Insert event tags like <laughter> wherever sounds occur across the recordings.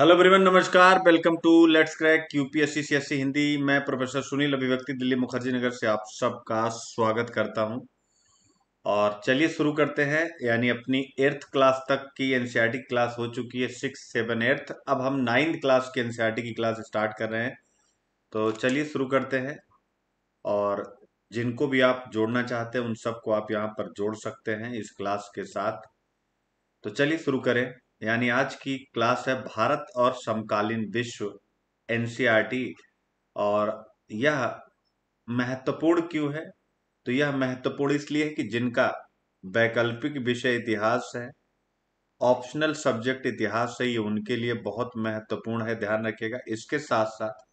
hello everyone नमस्कार welcome to let's crack UPSC CSC Hindi मैं professor Sunil अभिव्यक्ति दिल्ली मुखर्जी नगर से आप सबका स्वागत करता हूं और चलिए शुरू करते हैं यानी अपनी एर्थ क्लास तक की एनसीईआरटी क्लास हो चुकी है सिक्स सेवन एर्थ अब हम नाइन्थ क्लास की एनसीईआरटी की क्लास स्टार्ट कर रहे हैं तो चलिए शुरू करते हैं और जिनको भी आप जोड़ना चाहते हैं उन सबको आप यहाँ पर जोड़ सकते हैं इस क्लास के साथ तो चलिए शुरू करें यानी आज की क्लास है भारत और समकालीन विश्व एन e और यह महत्वपूर्ण क्यों है तो यह महत्वपूर्ण इसलिए है कि जिनका वैकल्पिक विषय इतिहास है ऑप्शनल सब्जेक्ट इतिहास है ये उनके लिए बहुत महत्वपूर्ण है ध्यान रखिएगा इसके साथ साथ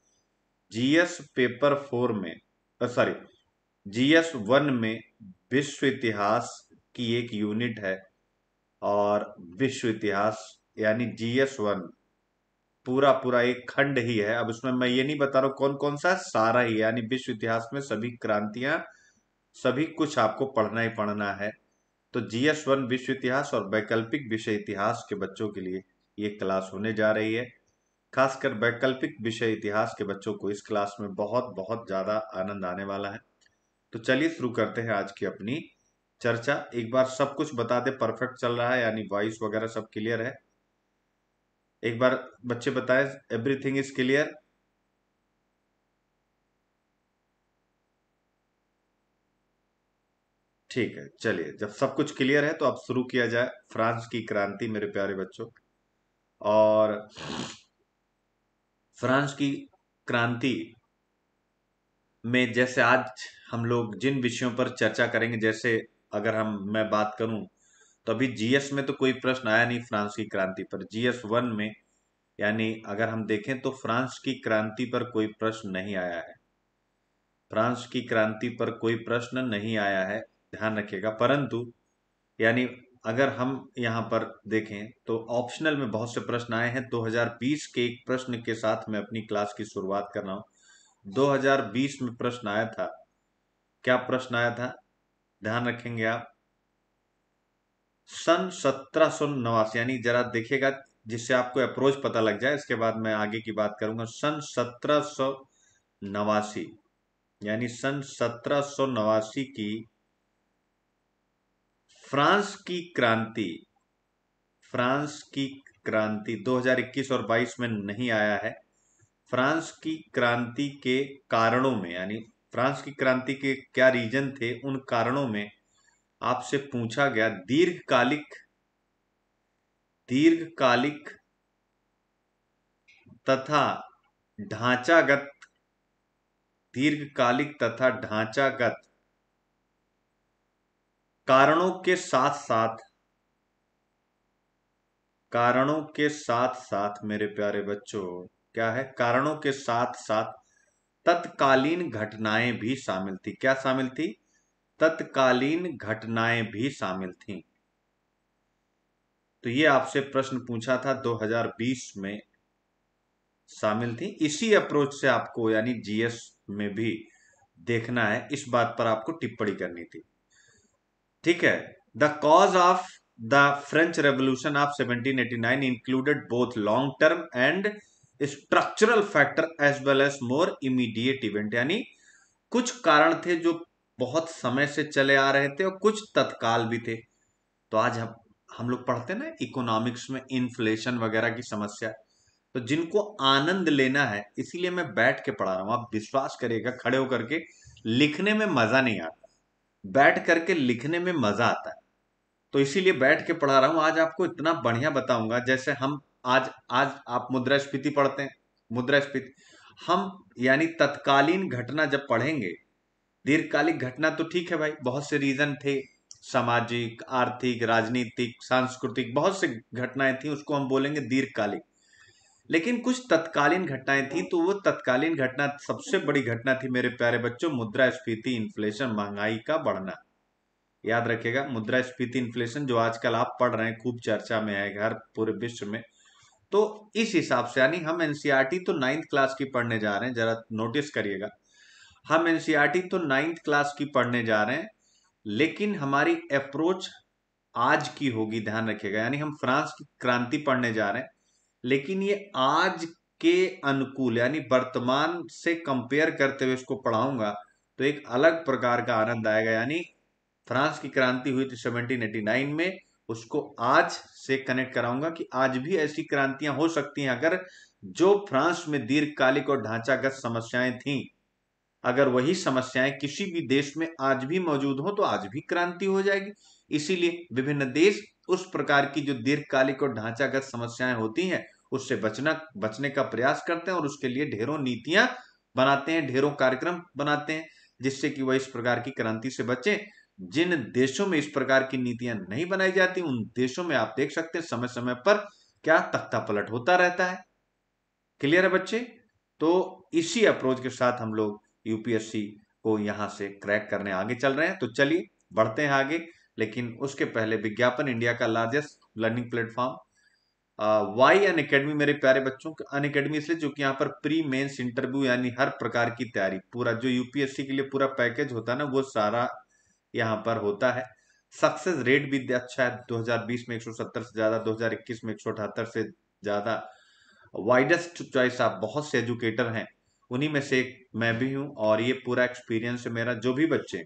जीएस पेपर फोर में सॉरी जीएस वन में विश्व इतिहास की एक यूनिट है और विश्व इतिहास यानी जीएस वन पूरा पूरा एक खंड ही है अब उसमें मैं ये नहीं बता रहा हूँ कौन कौन सा सारा ही यानी विश्व इतिहास में सभी क्रांतियां सभी कुछ आपको पढ़ना ही पढ़ना है तो जीएस वन विश्व इतिहास और वैकल्पिक विषय इतिहास के बच्चों के लिए ये क्लास होने जा रही है खासकर वैकल्पिक विषय इतिहास के बच्चों को इस क्लास में बहुत बहुत ज़्यादा आनंद आने वाला है तो चलिए शुरू करते हैं आज की अपनी चर्चा एक बार सब कुछ बता दे परफेक्ट चल रहा है यानी वॉइस वगैरह सब क्लियर है एक बार बच्चे बताएं एवरीथिंग इज क्लियर ठीक है चलिए जब सब कुछ क्लियर है तो अब शुरू किया जाए फ्रांस की क्रांति मेरे प्यारे बच्चों और फ्रांस की क्रांति में जैसे आज हम लोग जिन विषयों पर चर्चा करेंगे जैसे अगर हम मैं बात करूं तो अभी जीएस में तो कोई प्रश्न आया नहीं फ्रांस की क्रांति पर जीएस वन में यानी अगर हम देखें तो फ्रांस की क्रांति पर कोई प्रश्न नहीं आया है फ्रांस की क्रांति पर कोई प्रश्न नहीं आया है ध्यान रखिएगा परंतु यानी अगर हम यहाँ पर देखें तो ऑप्शनल में बहुत से प्रश्न आए हैं 2020 के एक प्रश्न के साथ मैं अपनी क्लास की शुरुआत कर रहा हूँ 2020 में प्रश्न आया था क्या प्रश्न आया था ध्यान रखेंगे आप सन सत्रह सौ नवासी यानी जरा देखिएगा जिससे आपको अप्रोच पता लग जाए इसके बाद मैं आगे की बात करूंगा सन सत्रह सौ नवासी यानी सन सत्रह सौ नवासी की फ्रांस की क्रांति फ्रांस की क्रांति 2021 और 22 में नहीं आया है फ्रांस की क्रांति के कारणों में यानी फ्रांस की क्रांति के क्या रीजन थे उन कारणों में आपसे पूछा गया दीर्घकालिक दीर्घकालिक तथा ढांचागत दीर्घकालिक तथा ढांचागत कारणों के साथ साथ कारणों के साथ साथ मेरे प्यारे बच्चों क्या है कारणों के साथ साथ तत्कालीन घटनाएं भी शामिल थी क्या शामिल थी तत्कालीन घटनाएं भी शामिल थी तो ये आपसे प्रश्न पूछा था 2020 में शामिल थी इसी अप्रोच से आपको यानी जीएस में भी देखना है इस बात पर आपको टिप्पणी करनी थी ठीक है the cause of the French revolution of 1789 included both long term and structural factor as well as more immediate event यानी कुछ कारण थे जो बहुत समय से चले आ रहे थे और कुछ तत्काल भी थे तो आज हम हम लोग पढ़ते ना इकोनॉमिक्स में इन्फ्लेशन वगैरह की समस्या तो जिनको आनंद लेना है इसीलिए मैं बैठ के पढ़ा रहा हूं आप विश्वास करिएगा खड़े होकर के लिखने में मजा नहीं आता बैठ करके लिखने में मजा आता है तो इसीलिए बैठ के पढ़ा रहा हूं आज आपको इतना बढ़िया बताऊंगा जैसे हम आज आज आप मुद्रास्फीति पढ़ते हैं मुद्रास्फीति हम यानी तत्कालीन घटना जब पढ़ेंगे दीर्घकालिक घटना तो ठीक है भाई बहुत से रीजन थे सामाजिक आर्थिक राजनीतिक सांस्कृतिक बहुत से घटनाएं थी उसको हम बोलेंगे दीर्घकालिक लेकिन कुछ तत्कालीन घटनाएं थी तो वो तत्कालीन घटना सबसे बड़ी घटना थी मेरे प्यारे बच्चों मुद्रास्फीति इन्फ्लेशन महंगाई का बढ़ना याद रखेगा मुद्रास्फीति इन्फ्लेशन जो आजकल आप पढ़ रहे हैं खूब चर्चा में है हर पूरे विश्व में तो इस हिसाब से यानी हम एनसीईआरटी e तो नाइन्थ क्लास की पढ़ने जा रहे हैं जरा नोटिस करिएगा हम एनसीईआरटी e तो नाइन्थ क्लास की पढ़ने जा रहे हैं लेकिन हमारी अप्रोच आज की होगी ध्यान रखिएगा यानी हम फ्रांस की क्रांति पढ़ने जा रहे हैं लेकिन ये आज के अनुकूल यानी वर्तमान से कंपेयर करते हुए इसको पढ़ाऊंगा तो एक अलग प्रकार का आनंद आएगा यानी फ्रांस की क्रांति हुई थी 1789 में उसको आज से कनेक्ट कराऊंगा कि आज भी ऐसी क्रांतियां हो सकती हैं अगर जो फ्रांस में दीर्घकालिक और ढांचागत समस्याएं थीं अगर वही समस्याएं किसी भी देश में आज भी मौजूद हो तो आज भी क्रांति हो जाएगी इसीलिए विभिन्न देश उस प्रकार की जो दीर्घकालिक और ढांचागत समस्याएं होती हैं उससे बचना बचने का प्रयास करते हैं और उसके लिए ढेरों नीतियां बनाते हैं ढेरों कार्यक्रम बनाते हैं जिससे कि वह इस प्रकार की क्रांति से बचे जिन देशों में इस प्रकार की नीतियां नहीं बनाई जाती उन देशों में आप देख सकते हैं समय समय पर क्या तख्ता पलट होता रहता है क्लियर है बच्चे तो इसी अप्रोच के साथ हम लोग यूपीएससी को यहां से क्रैक करने आगे चल रहे हैं तो चलिए बढ़ते हैं आगे लेकिन उसके पहले विज्ञापन इंडिया का लार्जेस्ट लर्निंग प्लेटफॉर्म वाई अन अकेडमी मेरे प्यारे बच्चों अन अकेडमी इसलिए जो कि यहाँ पर प्री मेंस इंटरव्यू यानी हर प्रकार की तैयारी पूरा जो यूपीएससी के लिए पूरा पैकेज होता है ना वो सारा यहाँ पर होता है सक्सेस रेट भी अच्छा है 2020 में 170 से ज्यादा 2021 में एक से ज्यादा वाइडेस्ट चॉइस आप बहुत से एजुकेटर हैं उन्हीं में से मैं भी हूं और ये पूरा एक्सपीरियंस है मेरा जो भी बच्चे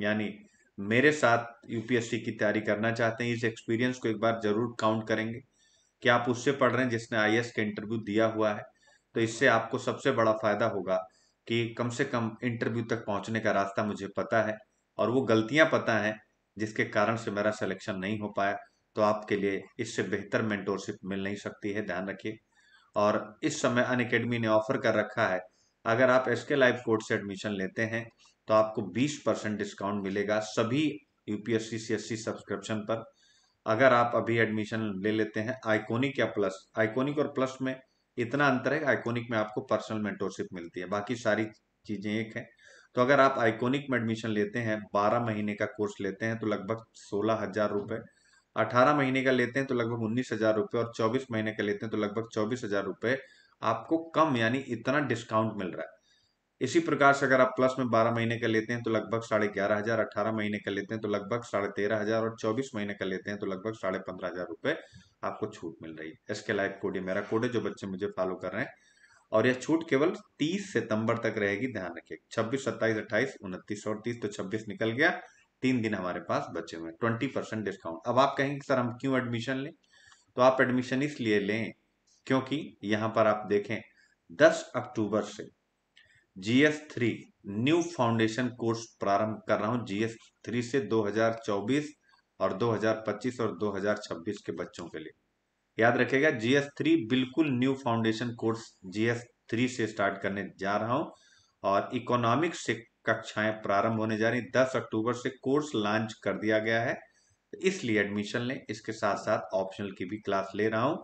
यानी मेरे साथ यूपीएससी की तैयारी करना चाहते हैं इस एक्सपीरियंस को एक बार जरूर काउंट करेंगे कि आप उससे पढ़ रहे हैं जिसने आई का इंटरव्यू दिया हुआ है तो इससे आपको सबसे बड़ा फायदा होगा कि कम से कम इंटरव्यू तक पहुंचने का रास्ता मुझे पता है और वो गलतियां पता हैं जिसके कारण से मेरा सिलेक्शन नहीं हो पाया तो आपके लिए इससे बेहतर मेंटोरशिप मिल नहीं सकती है ध्यान रखिए और इस समय अन अकेडमी ने ऑफर कर रखा है अगर आप एस के लाइव कोर्स से एडमिशन लेते हैं तो आपको 20 परसेंट डिस्काउंट मिलेगा सभी यूपीएससी सी सब्सक्रिप्शन पर अगर आप अभी एडमिशन ले लेते हैं आइकोनिक या प्लस आइकोनिक और प्लस में इतना अंतर है आइकोनिक में आपको पर्सनल मेंटोरशिप मिलती है बाकी सारी चीजें एक है तो अगर आप आइकोनिक में एडमिशन लेते हैं बारह महीने का कोर्स लेते हैं तो लगभग सोलह हजार रुपये अठारह महीने का लेते हैं तो लगभग उन्नीस हजार रुपये और चौबीस महीने का लेते हैं तो लगभग चौबीस हजार रुपये आपको कम यानी इतना डिस्काउंट मिल रहा है इसी प्रकार से अगर आप प्लस में बारह महीने का लेते हैं तो लगभग साढ़े ग्यारह हजार अठारह महीने का लेते हैं तो लगभग साढ़े तेरह हजार और चौबीस महीने का लेते हैं तो लगभग साढ़े पंद्रह हजार रुपये आपको छूट मिल रही है इसके लाइफ कोड ये मेरा कोड है जो बच्चे मुझे फॉलो कर रहे हैं और यह छूट केवल 30 सितंबर तक रहेगी ध्यान रखिए 26, 27, 28, 29 और 30 तो 26 निकल गया तीन दिन हमारे पास बचे हुए ट्वेंटी परसेंट डिस्काउंट अब आप कहेंगे सर हम क्यों एडमिशन लें तो आप एडमिशन इसलिए लें क्योंकि यहाँ पर आप देखें 10 अक्टूबर से GS three new foundation course प्रारंभ कर रहा हूं जीएस थ्री से 2024 और 2025 और 2026 के बच्चों के लिए याद रखेगा जीएस थ्री बिल्कुल new foundation course GS three से स्टार्ट करने जा रहा हूं और इकोनॉमिक्स से कक्षाएं प्रारंभ होने जा रही दस अक्टूबर से कोर्स लॉन्च कर दिया गया है तो इसलिए एडमिशन लें इसके साथ साथ ऑप्शनल की भी क्लास ले रहा हूं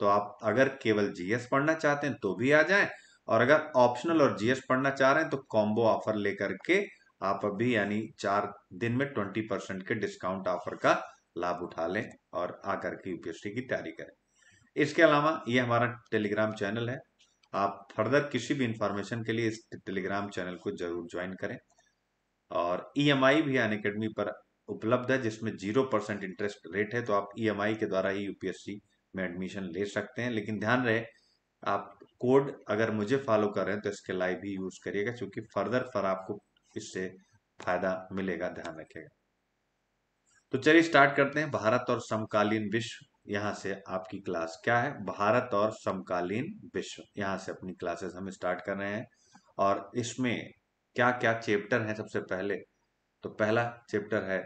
तो आप अगर केवल जीएस पढ़ना चाहते हैं तो भी आ जाएं और अगर ऑप्शनल और जीएस पढ़ना चाह रहे हैं तो कॉम्बो ऑफर लेकर के आप अभी यानी चार दिन में ट्वेंटी परसेंट के डिस्काउंट ऑफर का लाभ उठा लें और आकर के यूपीएससी की तैयारी करें इसके अलावा ये हमारा टेलीग्राम चैनल है आप फर्दर किसी भी इंफॉर्मेशन के लिए इस टेलीग्राम चैनल को जरूर ज्वाइन करें और ई एम आई भी अन अकेडमी पर उपलब्ध है जिसमें जीरो परसेंट इंटरेस्ट रेट है तो आप ई एम आई के द्वारा ही यूपीएससी में एडमिशन ले सकते हैं लेकिन ध्यान रहे आप कोड अगर मुझे फॉलो कर रहे हैं तो इसके लाइव भी यूज करिएगा क्योंकि फर्दर फर आपको इससे फायदा मिलेगा ध्यान रखिएगा तो चलिए स्टार्ट करते हैं भारत और समकालीन विश्व यहाँ से आपकी क्लास क्या है भारत और समकालीन विश्व यहाँ से अपनी क्लासेस हम स्टार्ट कर रहे हैं और इसमें क्या क्या चैप्टर हैं सबसे पहले तो पहला चैप्टर है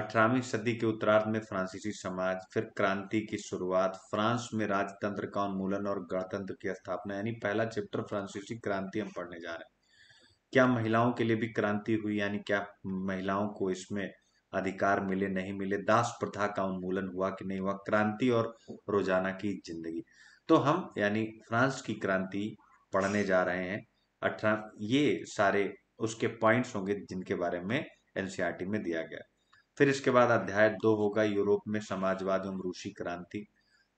अठारहवीं सदी के उत्तरार्ध में फ्रांसीसी समाज फिर क्रांति की शुरुआत फ्रांस में राजतंत्र का उन्मूलन और गणतंत्र की स्थापना यानी पहला चैप्टर फ्रांसीसी क्रांति हम पढ़ने जा रहे हैं क्या महिलाओं के लिए भी क्रांति हुई यानी क्या महिलाओं को इसमें अधिकार मिले नहीं मिले दास प्रथा का उन्मूलन हुआ कि नहीं हुआ क्रांति और रोजाना की जिंदगी तो हम यानी फ्रांस की क्रांति पढ़ने जा रहे हैं अठारह ये सारे उसके पॉइंट्स होंगे जिनके बारे में एनसीआरटी में दिया गया फिर इसके बाद अध्याय दो होगा यूरोप में समाजवाद एवं रूसी क्रांति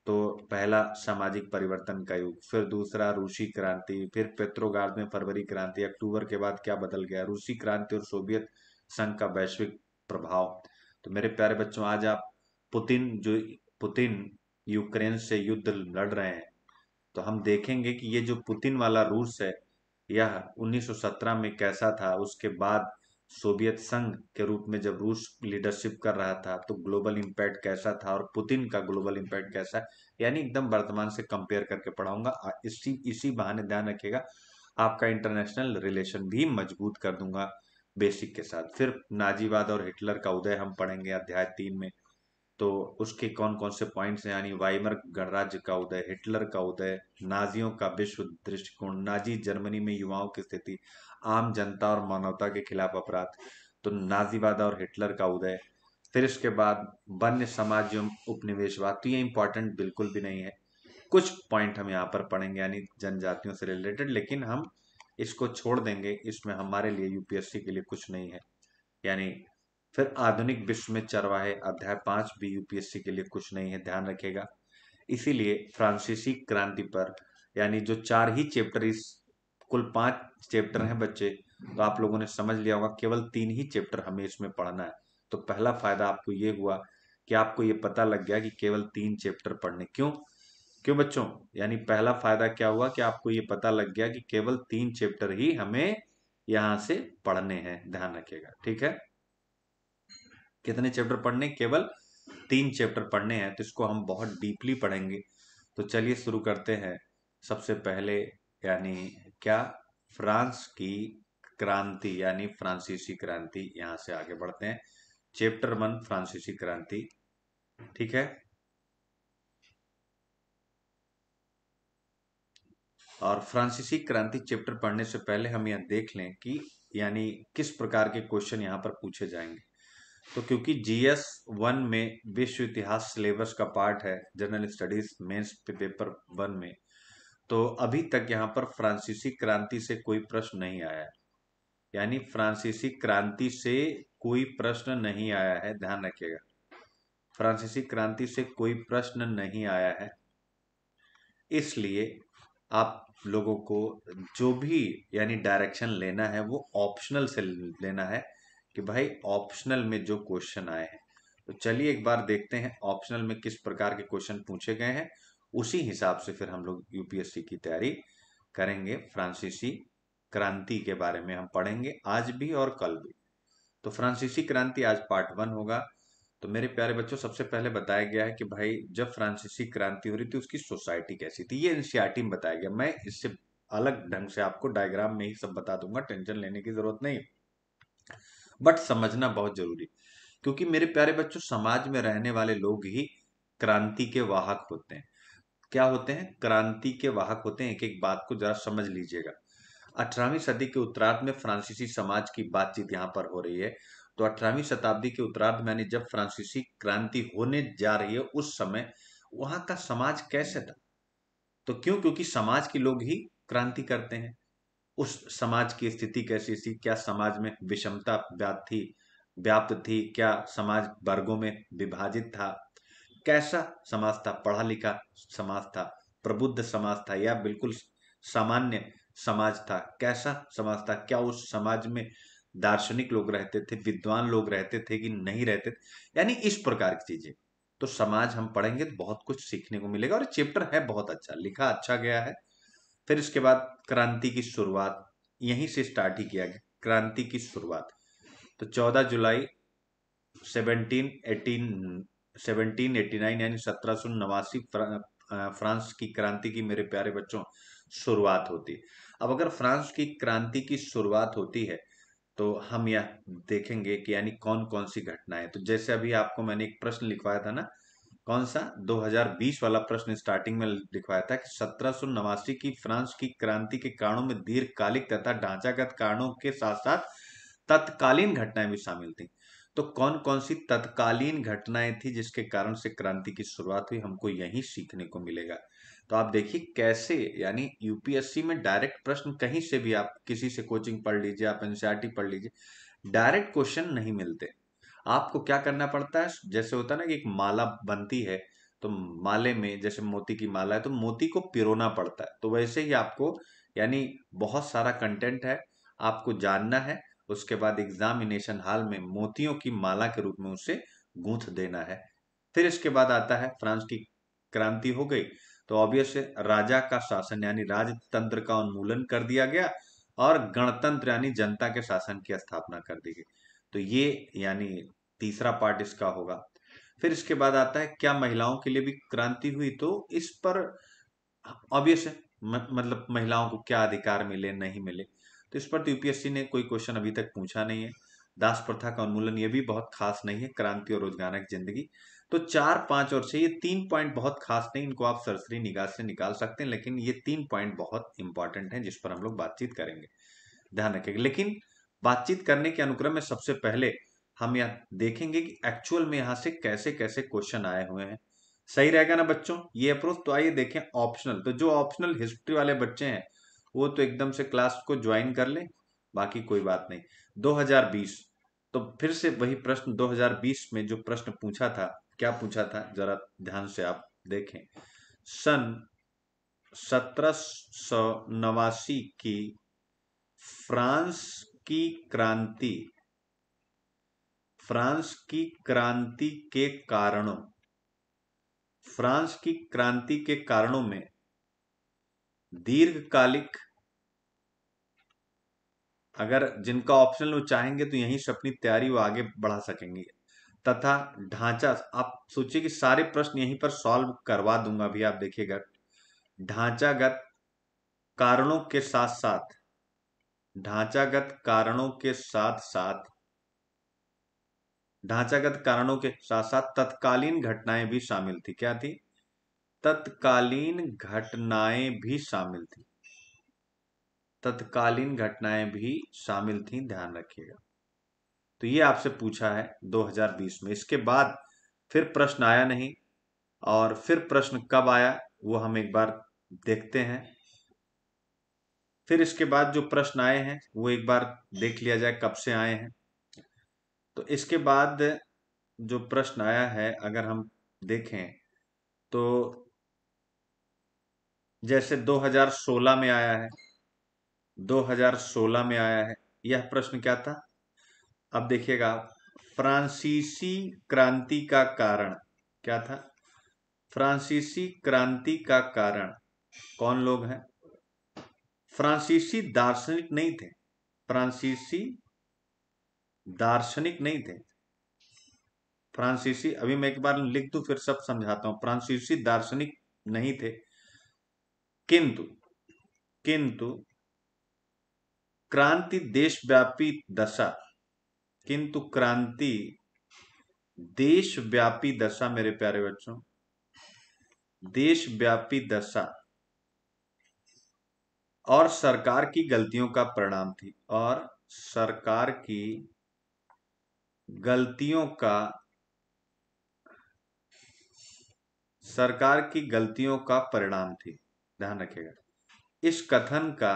तो पहला सामाजिक परिवर्तन का युग फिर दूसरा रूसी क्रांति फिर पेत्रोगार्ड में फरवरी क्रांति अक्टूबर के बाद क्या बदल गया रूसी क्रांति और सोवियत संघ का वैश्विक प्रभाव तो मेरे प्यारे बच्चों आज आप पुतिन जो पुतिन यूक्रेन से युद्ध लड़ रहे हैं तो हम देखेंगे कि ये जो पुतिन वाला रूस है यह 1917 में कैसा था उसके बाद सोवियत संघ के रूप में जब रूस लीडरशिप कर रहा था तो ग्लोबल इम्पैक्ट कैसा था और पुतिन का ग्लोबल इम्पैक्ट कैसा है यानी एकदम वर्तमान से कंपेयर करके पढ़ाऊंगा इसी इसी बहाने ध्यान रखिएगा आपका इंटरनेशनल रिलेशन भी मजबूत कर दूंगा बेसिक के साथ सिर्फ नाजीवाद और हिटलर का उदय हम पढ़ेंगे अध्याय तीन में तो उसके कौन कौन से पॉइंट्स हैं यानी वाइमर गणराज्य का उदय हिटलर का उदय नाजियों का विश्व दृष्टिकोण नाजी जर्मनी में युवाओं की स्थिति आम जनता और मानवता के खिलाफ अपराध तो नाजीवाद और हिटलर का उदय फिर इसके बाद वन्य समाज एवं उपनिवेशवाद तो ये इंपॉर्टेंट बिल्कुल भी नहीं है कुछ पॉइंट हम यहाँ पर पढ़ेंगे यानी जनजातियों से रिलेटेड लेकिन हम इसको छोड़ देंगे इसमें हमारे लिए यूपीएससी के लिए कुछ नहीं है यानी फिर आधुनिक विश्व में चरवाहे अध्याय पांच भी यूपीएससी के लिए कुछ नहीं है ध्यान रखेगा इसीलिए फ्रांसीसी क्रांति पर यानी जो चार ही चैप्टर इस कुल पांच चैप्टर हैं बच्चे तो आप लोगों ने समझ लिया होगा केवल तीन ही चैप्टर हमें इसमें पढ़ना है तो पहला फायदा आपको ये हुआ कि आपको ये पता लग गया कि केवल तीन चैप्टर पढ़ने क्यों क्यों बच्चों यानी पहला फायदा क्या हुआ कि आपको ये पता लग गया कि केवल तीन चैप्टर ही हमें यहां से पढ़ने हैं ध्यान रखिएगा ठीक है कितने चैप्टर पढ़ने केवल तीन चैप्टर पढ़ने हैं तो इसको हम बहुत डीपली पढ़ेंगे तो चलिए शुरू करते हैं सबसे पहले यानी क्या फ्रांस की क्रांति यानी फ्रांसीसी क्रांति यहां से आगे बढ़ते हैं चैप्टर वन फ्रांसीसी क्रांति ठीक है और फ्रांसीसी क्रांति चैप्टर पढ़ने से पहले हम यह देख लें कि यानी किस प्रकार के क्वेश्चन यहाँ पर पूछे जाएंगे तो क्योंकि जीएस वन में विश्व इतिहास सिलेबस का पार्ट है general studies mains paper one में तो अभी तक यहाँ पर फ्रांसीसी क्रांति से कोई प्रश्न नहीं आया यानी फ्रांसीसी क्रांति से कोई प्रश्न नहीं आया है ध्यान रखिएगा फ्रांसीसी क्रांति से कोई प्रश्न नहीं आया है इसलिए आप लोगों को जो भी यानी डायरेक्शन लेना है वो ऑप्शनल से लेना है कि भाई ऑप्शनल में जो क्वेश्चन आए हैं तो चलिए एक बार देखते हैं ऑप्शनल में किस प्रकार के क्वेश्चन पूछे गए हैं उसी हिसाब से फिर हम लोग यूपीएससी की तैयारी करेंगे फ्रांसीसी क्रांति के बारे में हम पढ़ेंगे आज भी और कल भी तो फ्रांसीसी क्रांति आज पार्ट वन होगा तो मेरे प्यारे बच्चों सबसे पहले बताया गया है कि भाई जब फ्रांसीसी क्रांति हो रही थी उसकी सोसाइटी कैसी थी ये एनसीआरटी में बताया गया मैं इससे अलग ढंग से आपको डायग्राम में ही सब बता दूंगा टेंशन लेने की जरूरत नहीं बट समझना बहुत जरूरी क्योंकि मेरे प्यारे बच्चों समाज में रहने वाले लोग ही क्रांति के वाहक होते हैं क्या होते हैं क्रांति के वाहक होते हैं एक एक बात को जरा समझ लीजिएगा अठारहवीं सदी के उत्तरार्ध में फ्रांसीसी समाज की बातचीत यहाँ पर हो रही है तो अठारहवीं शताब्दी के उत्तरार्ध में जब फ्रांसीसी क्रांति होने जा रही है उस समय वहां का समाज कैसे था तो क्यों क्योंकि समाज के लोग ही क्रांति करते हैं उस समाज की स्थिति कैसी थी क्या समाज में विषमता व्याप्त थी व्याप्त थी क्या समाज वर्गों में विभाजित था कैसा समाज था पढ़ा लिखा समाज था प्रबुद्ध समाज था या बिल्कुल सामान्य समाज था कैसा समाज था क्या उस समाज में दार्शनिक लोग रहते थे विद्वान लोग रहते थे कि नहीं रहते थे यानी इस प्रकार की चीजें तो समाज हम पढ़ेंगे तो बहुत कुछ सीखने को मिलेगा और चैप्टर है बहुत अच्छा लिखा अच्छा गया है फिर इसके बाद क्रांति की शुरुआत यहीं से स्टार्ट ही किया गया क्रांति की शुरुआत तो 14 जुलाई 1718 1789 यानी सत्रह सौ नवासी फ्रांस की क्रांति की मेरे प्यारे बच्चों शुरुआत होती है अब अगर फ्रांस की क्रांति की शुरुआत होती है तो हम यह देखेंगे कि यानी कौन कौन सी घटनाएं तो जैसे अभी आपको मैंने एक प्रश्न लिखवाया था ना कौन सा 2020 वाला प्रश्न स्टार्टिंग में लिखवाया था कि सत्रह की फ्रांस की क्रांति के कारणों में दीर्घकालिक तथा ढांचागत कारणों के साथ साथ तत्कालीन घटनाएं भी शामिल थी तो कौन कौन सी तत्कालीन घटनाएं थी जिसके कारण से क्रांति की शुरुआत हुई हमको यही सीखने को मिलेगा तो आप देखिए कैसे यानी यूपीएससी में डायरेक्ट प्रश्न कहीं से भी आप किसी से कोचिंग पढ़ लीजिए आप एनसीआरटी पढ़ लीजिए डायरेक्ट क्वेश्चन नहीं मिलते आपको क्या करना पड़ता है जैसे होता है ना कि एक माला बनती है तो माले में जैसे मोती की माला है तो मोती को पिरोना पड़ता है तो वैसे ही आपको यानी बहुत सारा कंटेंट है आपको जानना है उसके बाद एग्जामिनेशन हाल में मोतियों की माला के रूप में उसे गूंथ देना है फिर इसके बाद आता है फ्रांस की क्रांति हो गई तो ऑब्वियस राजा का शासन यानी राजतंत्र का उन्मूलन कर दिया गया और गणतंत्र यानी जनता के शासन की स्थापना कर दी गई तो ये यानी तीसरा पार्ट इसका होगा फिर इसके बाद आता है क्या महिलाओं के लिए भी क्रांति हुई तो इस पर ऑब्वियस है मतलब महिलाओं को क्या अधिकार मिले नहीं मिले तो इस पर तो यूपीएससी ने कोई क्वेश्चन अभी तक पूछा नहीं है दास प्रथा का उन्मूलन ये भी बहुत खास नहीं है क्रांति और रोजगारक जिंदगी तो चार पांच और छह ये तीन पॉइंट बहुत खास नहीं इनको आप सरसरी निगाह से निकाल सकते हैं लेकिन ये तीन पॉइंट बहुत इंपॉर्टेंट हैं जिस पर हम लोग बातचीत करेंगे ध्यान रखेंगे लेकिन बातचीत करने के अनुक्रम में सबसे पहले हम यहाँ देखेंगे कि एक्चुअल में यहाँ से कैसे कैसे क्वेश्चन आए हुए हैं सही रहेगा ना बच्चों ये अप्रोच तो आइए देखें ऑप्शनल तो जो ऑप्शनल हिस्ट्री वाले बच्चे हैं वो तो एकदम से क्लास को ज्वाइन कर लें बाकी कोई बात नहीं 2020 तो फिर से वही प्रश्न 2020 में जो प्रश्न पूछा था क्या पूछा था जरा ध्यान से आप देखें सन सत्रह सौ नवासी की फ्रांस की क्रांति फ्रांस की क्रांति के कारणों फ्रांस की क्रांति के कारणों में दीर्घकालिक अगर जिनका ऑप्शन वो चाहेंगे तो यहीं से अपनी तैयारी वो आगे बढ़ा सकेंगे तथा ढांचा आप सोचिए कि सारे प्रश्न यहीं पर सॉल्व करवा दूंगा भी आप देखिएगा ढांचागत कारणों के साथ साथ ढांचागत कारणों के साथ साथ ढांचागत कारणों के साथ साथ तत्कालीन घटनाएं भी शामिल थी क्या थी तत्कालीन घटनाएं भी शामिल थी तत्कालीन घटनाएं भी शामिल थी ध्यान रखिएगा तो ये आपसे पूछा है 2020 में इसके बाद फिर प्रश्न आया नहीं और फिर प्रश्न कब आया वो हम एक बार देखते हैं फिर इसके बाद जो प्रश्न आए हैं वो एक बार देख लिया जाए कब से आए हैं तो इसके बाद जो प्रश्न आया है अगर हम देखें तो जैसे 2016 में आया है 2016 में आया है यह प्रश्न क्या था अब देखिएगा फ्रांसीसी क्रांति का कारण क्या था फ्रांसीसी क्रांति का कारण कौन लोग हैं फ्रांसीसी दार्शनिक नहीं थे फ्रांसीसी दार्शनिक नहीं थे फ्रांसीसी अभी मैं एक बार लिख दू फिर सब समझाता हूं फ्रांसीसी दार्शनिक नहीं थे किंतु किंतु क्रांति देशव्यापी दशा किंतु क्रांति देशव्यापी दशा मेरे प्यारे बच्चों देशव्यापी दशा और सरकार की गलतियों का परिणाम थी और सरकार की गलतियों का सरकार की गलतियों का परिणाम थी ध्यान रखिएगा इस कथन का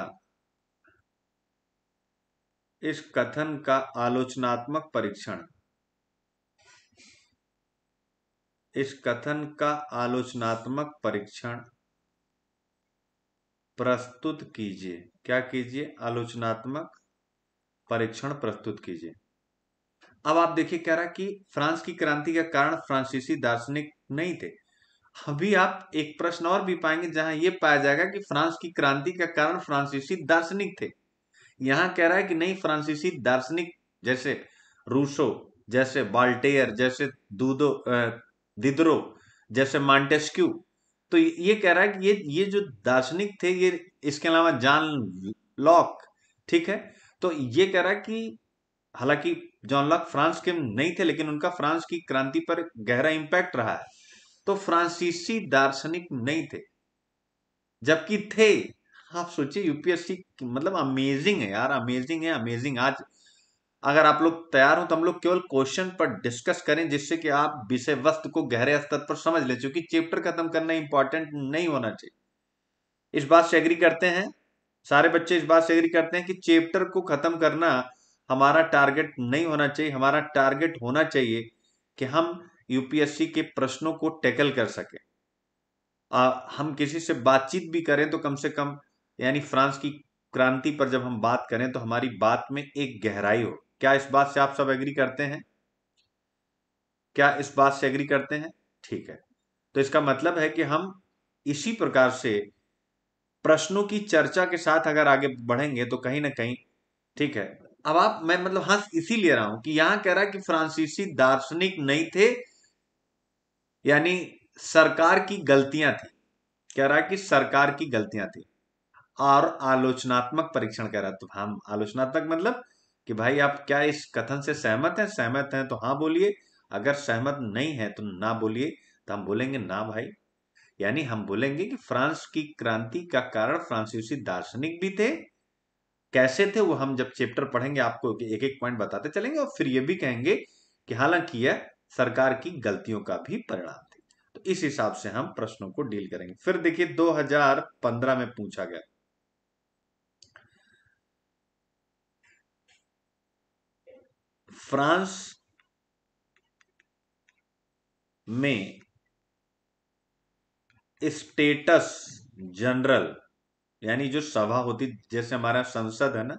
इस कथन का आलोचनात्मक परीक्षण इस कथन का आलोचनात्मक परीक्षण प्रस्तुत कीजिए क्या कीजिए आलोचनात्मक परीक्षण प्रस्तुत कीजिए अब आप देखिए कह रहा कि फ्रांस की क्रांति का कारण फ्रांसीसी दार्शनिक नहीं थे अभी आप एक प्रश्न और भी पाएंगे जहां यह पाया जाएगा कि फ्रांस की क्रांति का कारण फ्रांसीसी दार्शनिक थे यहां कह रहा है कि नहीं फ्रांसीसी दार्शनिक जैसे रूसो जैसे बाल्टेयर जैसे दूदो दिद्रो जैसे मांटेस्क्यू तो ये कह रहा है कि ये ये जो दार्शनिक थे ये इसके अलावा जॉन लॉक ठीक है तो ये कह रहा है कि हालांकि जॉन लॉक फ्रांस के नहीं थे लेकिन उनका फ्रांस की क्रांति पर गहरा इंपैक्ट रहा है तो फ्रांसीसी दार्शनिक नहीं थे जबकि थे आप सोचिए यूपीएससी मतलब अमेजिंग है यार अमेजिंग है अमेजिंग आज अगर आप लोग तैयार हो तो हम लोग केवल क्वेश्चन पर डिस्कस करें जिससे कि आप विषय वस्तु को गहरे स्तर पर समझ ले क्योंकि चैप्टर खत्म करना इंपॉर्टेंट नहीं होना चाहिए इस बात से एग्री करते हैं सारे बच्चे इस बात से एग्री करते हैं कि चैप्टर को खत्म करना हमारा टारगेट नहीं होना चाहिए हमारा टारगेट होना चाहिए कि हम यूपीएससी के प्रश्नों को टैकल कर सकें हम किसी से बातचीत भी करें तो कम से कम यानी फ्रांस की क्रांति पर जब हम बात करें तो हमारी बात में एक गहराई हो क्या इस बात से आप सब एग्री करते हैं क्या इस बात से एग्री करते हैं ठीक है तो इसका मतलब है कि हम इसी प्रकार से प्रश्नों की चर्चा के साथ अगर आगे बढ़ेंगे तो कहीं ना कहीं ठीक है अब आप मैं मतलब हंस हाँ, इसी ले रहा हूं कि यहां कह रहा है कि फ्रांसीसी दार्शनिक नहीं थे यानी सरकार की गलतियां थी कह रहा है कि सरकार की गलतियां थी और आलोचनात्मक परीक्षण कह रहा है तो हम आलोचनात्मक मतलब कि भाई आप क्या इस कथन से सहमत हैं सहमत हैं तो हाँ बोलिए अगर सहमत नहीं है तो ना बोलिए तो हम बोलेंगे ना भाई यानी हम बोलेंगे कि फ्रांस की क्रांति का कारण फ्रांसीसी दार्शनिक भी थे कैसे थे वो हम जब चैप्टर पढ़ेंगे आपको एक एक पॉइंट बताते चलेंगे और फिर ये भी कहेंगे कि हालांकि यह सरकार की गलतियों का भी परिणाम थी तो इस हिसाब से हम प्रश्नों को डील करेंगे फिर देखिए 2015 में पूछा गया फ्रांस में स्टेटस जनरल यानी जो सभा होती जैसे हमारा संसद है ना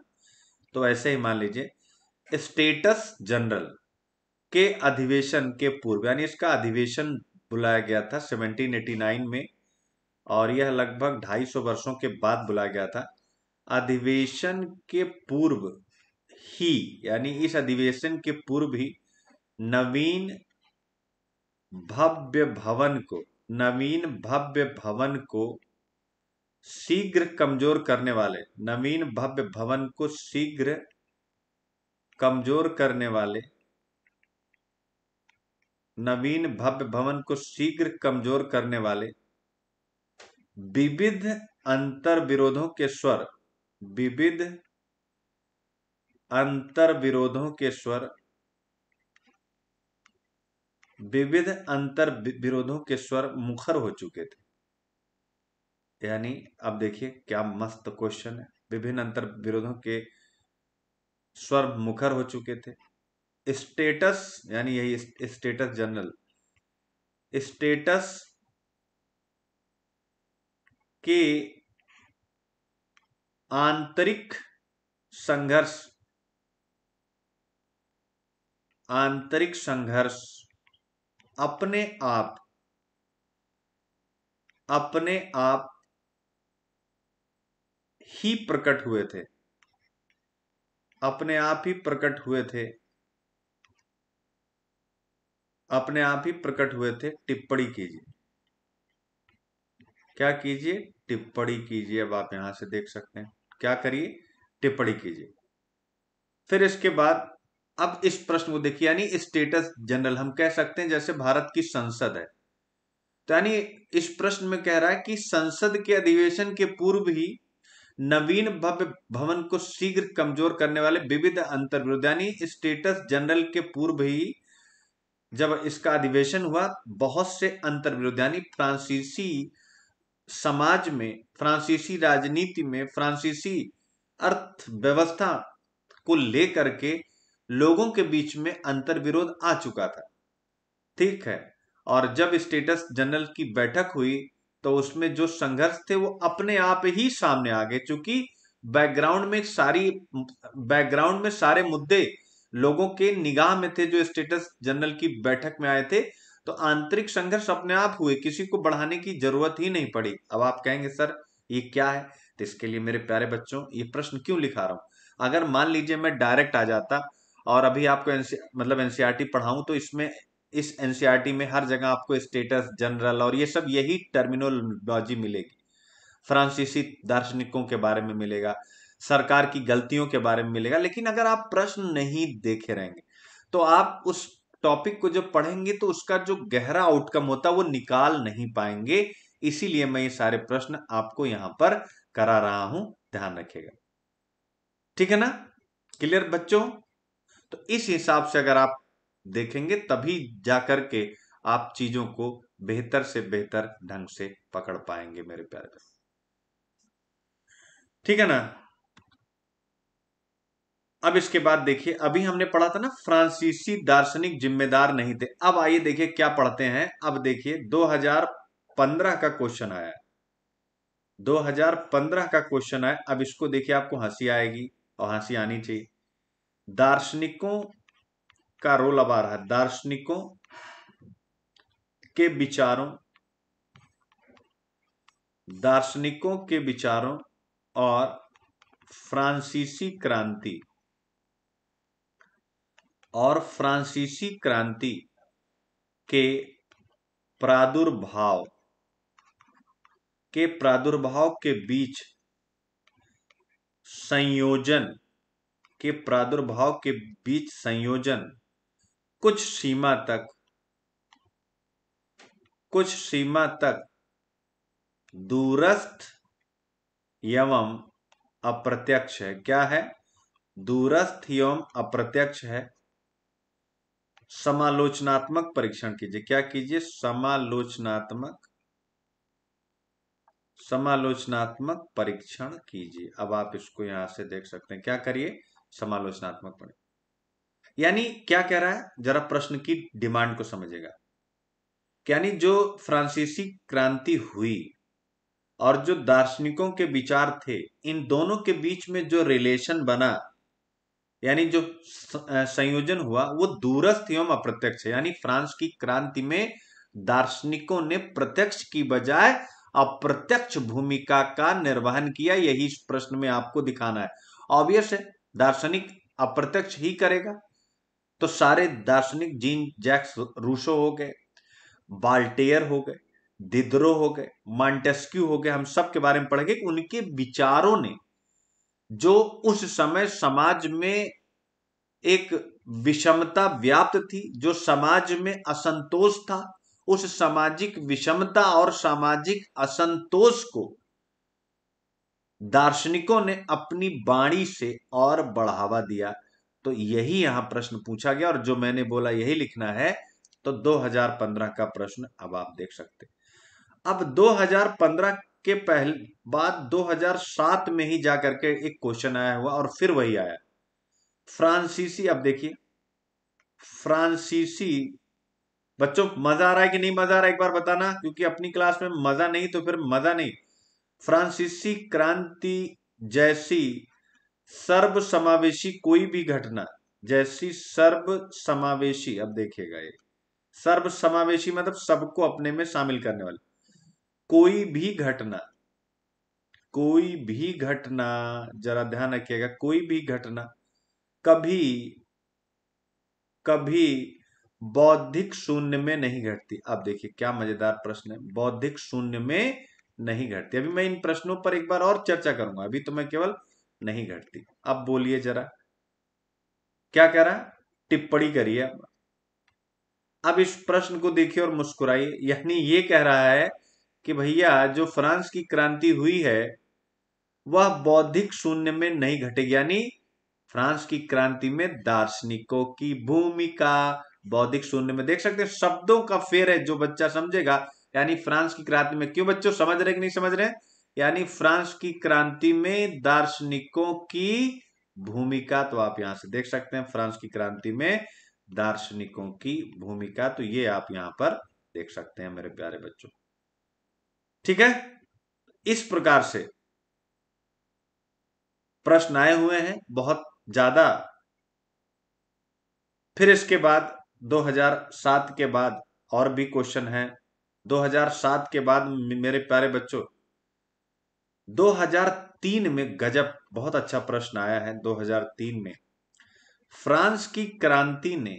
तो ऐसे ही मान लीजिए स्टेटस जनरल के अधिवेशन के पूर्व यानी इसका अधिवेशन बुलाया गया था 1789 में और यह लगभग 250 वर्षों के बाद बुलाया गया था अधिवेशन के पूर्व ही यानी इस अधिवेशन के पूर्व ही नवीन भव्य भवन को नवीन भव्य भवन को शीघ्र कमजोर करने वाले नवीन भव्य भवन को शीघ्र कमजोर करने वाले नवीन भव्य भवन को शीघ्र कमजोर करने वाले विविध अंतर विरोधों के स्वर विविध अंतर विरोधों के स्वर विविध अंतर विरोधों के स्वर मुखर हो चुके थे यानी अब देखिए क्या मस्त क्वेश्चन है विभिन्न अंतर विरोधों के स्वर मुखर हो चुके थे स्टेटस यानी यही स्टेटस जनरल स्टेटस के आंतरिक संघर्ष आंतरिक संघर्ष अपने आप अपने आप ही प्रकट हुए थे अपने आप ही प्रकट हुए थे अपने आप ही प्रकट हुए थे टिप्पणी कीजिए क्या कीजिए टिप्पणी कीजिए अब आप यहां से देख सकते हैं क्या करिए टिप्पणी कीजिए फिर इसके बाद अब इस प्रश्न को देखिए यानी स्टेटस जनरल हम कह सकते हैं जैसे भारत की संसद है तो यानी इस प्रश्न में कह रहा है कि संसद के अधिवेशन के पूर्व ही नवीन भव्य भवन को शीघ्र कमजोर करने वाले विविध अंतर्विरोध यानी स्टेटस जनरल के पूर्व ही जब इसका अधिवेशन हुआ बहुत से अंतर्विरोध यानी फ्रांसीसी समाज में फ्रांसीसी राजनीति में फ्रांसीसी अर्थव्यवस्था को लेकर के लोगों के बीच में अंतर विरोध आ चुका था ठीक है और जब स्टेटस जनरल की बैठक हुई तो उसमें जो संघर्ष थे वो अपने आप ही सामने आ गए चूंकि बैकग्राउंड में सारी बैकग्राउंड में सारे मुद्दे लोगों के निगाह में थे जो स्टेटस जनरल की बैठक में आए थे तो आंतरिक संघर्ष अपने आप हुए किसी को बढ़ाने की जरूरत ही नहीं पड़ी अब आप कहेंगे सर ये क्या है तो इसके लिए मेरे प्यारे बच्चों ये प्रश्न क्यों लिखा रहा हूं अगर मान लीजिए मैं डायरेक्ट आ जाता और अभी आपको मतलब एनसीईआरटी e पढ़ाऊं तो इसमें इस एनसीईआरटी e में हर जगह आपको स्टेटस जनरल और ये सब यही टर्मिनोलॉजी मिलेगी फ्रांसीसी दार्शनिकों के बारे में मिलेगा सरकार की गलतियों के बारे में मिलेगा लेकिन अगर आप प्रश्न नहीं देखे रहेंगे तो आप उस टॉपिक को जब पढ़ेंगे तो उसका जो गहरा आउटकम होता है वो निकाल नहीं पाएंगे इसीलिए मैं ये सारे प्रश्न आपको यहां पर करा रहा हूं ध्यान रखिएगा ठीक है ना क्लियर बच्चों तो इस हिसाब से अगर आप देखेंगे तभी जाकर के आप चीजों को बेहतर से बेहतर ढंग से पकड़ पाएंगे मेरे प्यारे बच्चे ठीक है ना अब इसके बाद देखिए अभी हमने पढ़ा था ना फ्रांसीसी दार्शनिक जिम्मेदार नहीं थे अब आइए देखिए क्या पढ़ते हैं अब देखिए 2015 का क्वेश्चन आया 2015 का क्वेश्चन आया अब इसको देखिए आपको हंसी आएगी और हंसी आनी चाहिए दार्शनिकों का रोल अब आ रहा है दार्शनिकों के विचारों दार्शनिकों के विचारों और फ्रांसीसी क्रांति और फ्रांसीसी क्रांति के प्रादुर्भाव के प्रादुर्भाव के बीच संयोजन के प्रादुर्भाव के बीच संयोजन कुछ सीमा तक कुछ सीमा तक दूरस्थ एवं अप्रत्यक्ष है क्या है दूरस्थ एवं अप्रत्यक्ष है समालोचनात्मक परीक्षण कीजिए क्या कीजिए समालोचनात्मक समालोचनात्मक परीक्षण कीजिए अब आप इसको यहां से देख सकते हैं क्या करिए समालोचनात्मक बने यानी क्या कह रहा है जरा प्रश्न की डिमांड को समझेगा यानी जो फ्रांसीसी क्रांति हुई और जो दार्शनिकों के विचार थे इन दोनों के बीच में जो रिलेशन बना यानी जो संयोजन हुआ वो दूरस्थ एवं अप्रत्यक्ष है यानी फ्रांस की क्रांति में दार्शनिकों ने प्रत्यक्ष की बजाय अप्रत्यक्ष भूमिका का निर्वहन किया यही इस प्रश्न में आपको दिखाना है ऑब्वियस है दार्शनिक अप्रत्यक्ष ही करेगा तो सारे दार्शनिक जीन जैक्स रूसो हो गए बाल्टेयर हो गए दिद्रो हो गए मॉन्टेस्क्यू हो गए हम सब के बारे में पढ़ेंगे उनके विचारों ने जो उस समय समाज में एक विषमता व्याप्त थी जो समाज में असंतोष था उस सामाजिक विषमता और सामाजिक असंतोष को दार्शनिकों ने अपनी बाणी से और बढ़ावा दिया तो यही यहां प्रश्न पूछा गया और जो मैंने बोला यही लिखना है तो 2015 का प्रश्न अब आप देख सकते अब 2015 के पहले बाद 2007 में ही जाकर के एक क्वेश्चन आया हुआ और फिर वही आया फ्रांसीसी अब देखिए फ्रांसीसी बच्चों मजा आ रहा है कि नहीं मजा आ रहा है एक बार बताना क्योंकि अपनी क्लास में मजा नहीं तो फिर मजा नहीं फ्रांसीसी क्रांति जैसी सर्वसमावेशी कोई भी घटना जैसी सर्व समावेशी अब देखिएगा ये सर्व समावेशी मतलब सबको अपने में शामिल करने वाली कोई भी घटना कोई भी घटना जरा ध्यान रखिएगा कोई भी घटना कभी कभी बौद्धिक शून्य में नहीं घटती अब देखिए क्या मजेदार प्रश्न है बौद्धिक शून्य में नहीं घटती अभी मैं इन प्रश्नों पर एक बार और चर्चा करूंगा अभी तो मैं केवल नहीं घटती अब बोलिए जरा क्या कह रहा टिप्पणी करिए अब अब इस प्रश्न को देखिए और मुस्कुराइए यानी ये कह रहा है कि भैया जो फ्रांस की क्रांति हुई है वह बौद्धिक शून्य में नहीं घटेगी यानी फ्रांस की क्रांति में दार्शनिकों की भूमिका बौद्धिक शून्य में देख सकते हैं शब्दों का फेर है जो बच्चा समझेगा यानी फ्रांस की क्रांति में क्यों बच्चों समझ रहे कि नहीं समझ रहे यानी फ्रांस की क्रांति में दार्शनिकों की भूमिका तो आप यहां से देख सकते हैं फ्रांस की क्रांति में दार्शनिकों की भूमिका तो ये आप यहां पर देख सकते हैं मेरे प्यारे बच्चों ठीक है इस प्रकार से प्रश्न आए हुए हैं बहुत ज्यादा फिर इसके बाद 2007 के बाद और भी क्वेश्चन हैं 2007 के बाद मेरे प्यारे बच्चों 2003 में गजब बहुत अच्छा प्रश्न आया है 2003 में फ्रांस की क्रांति ने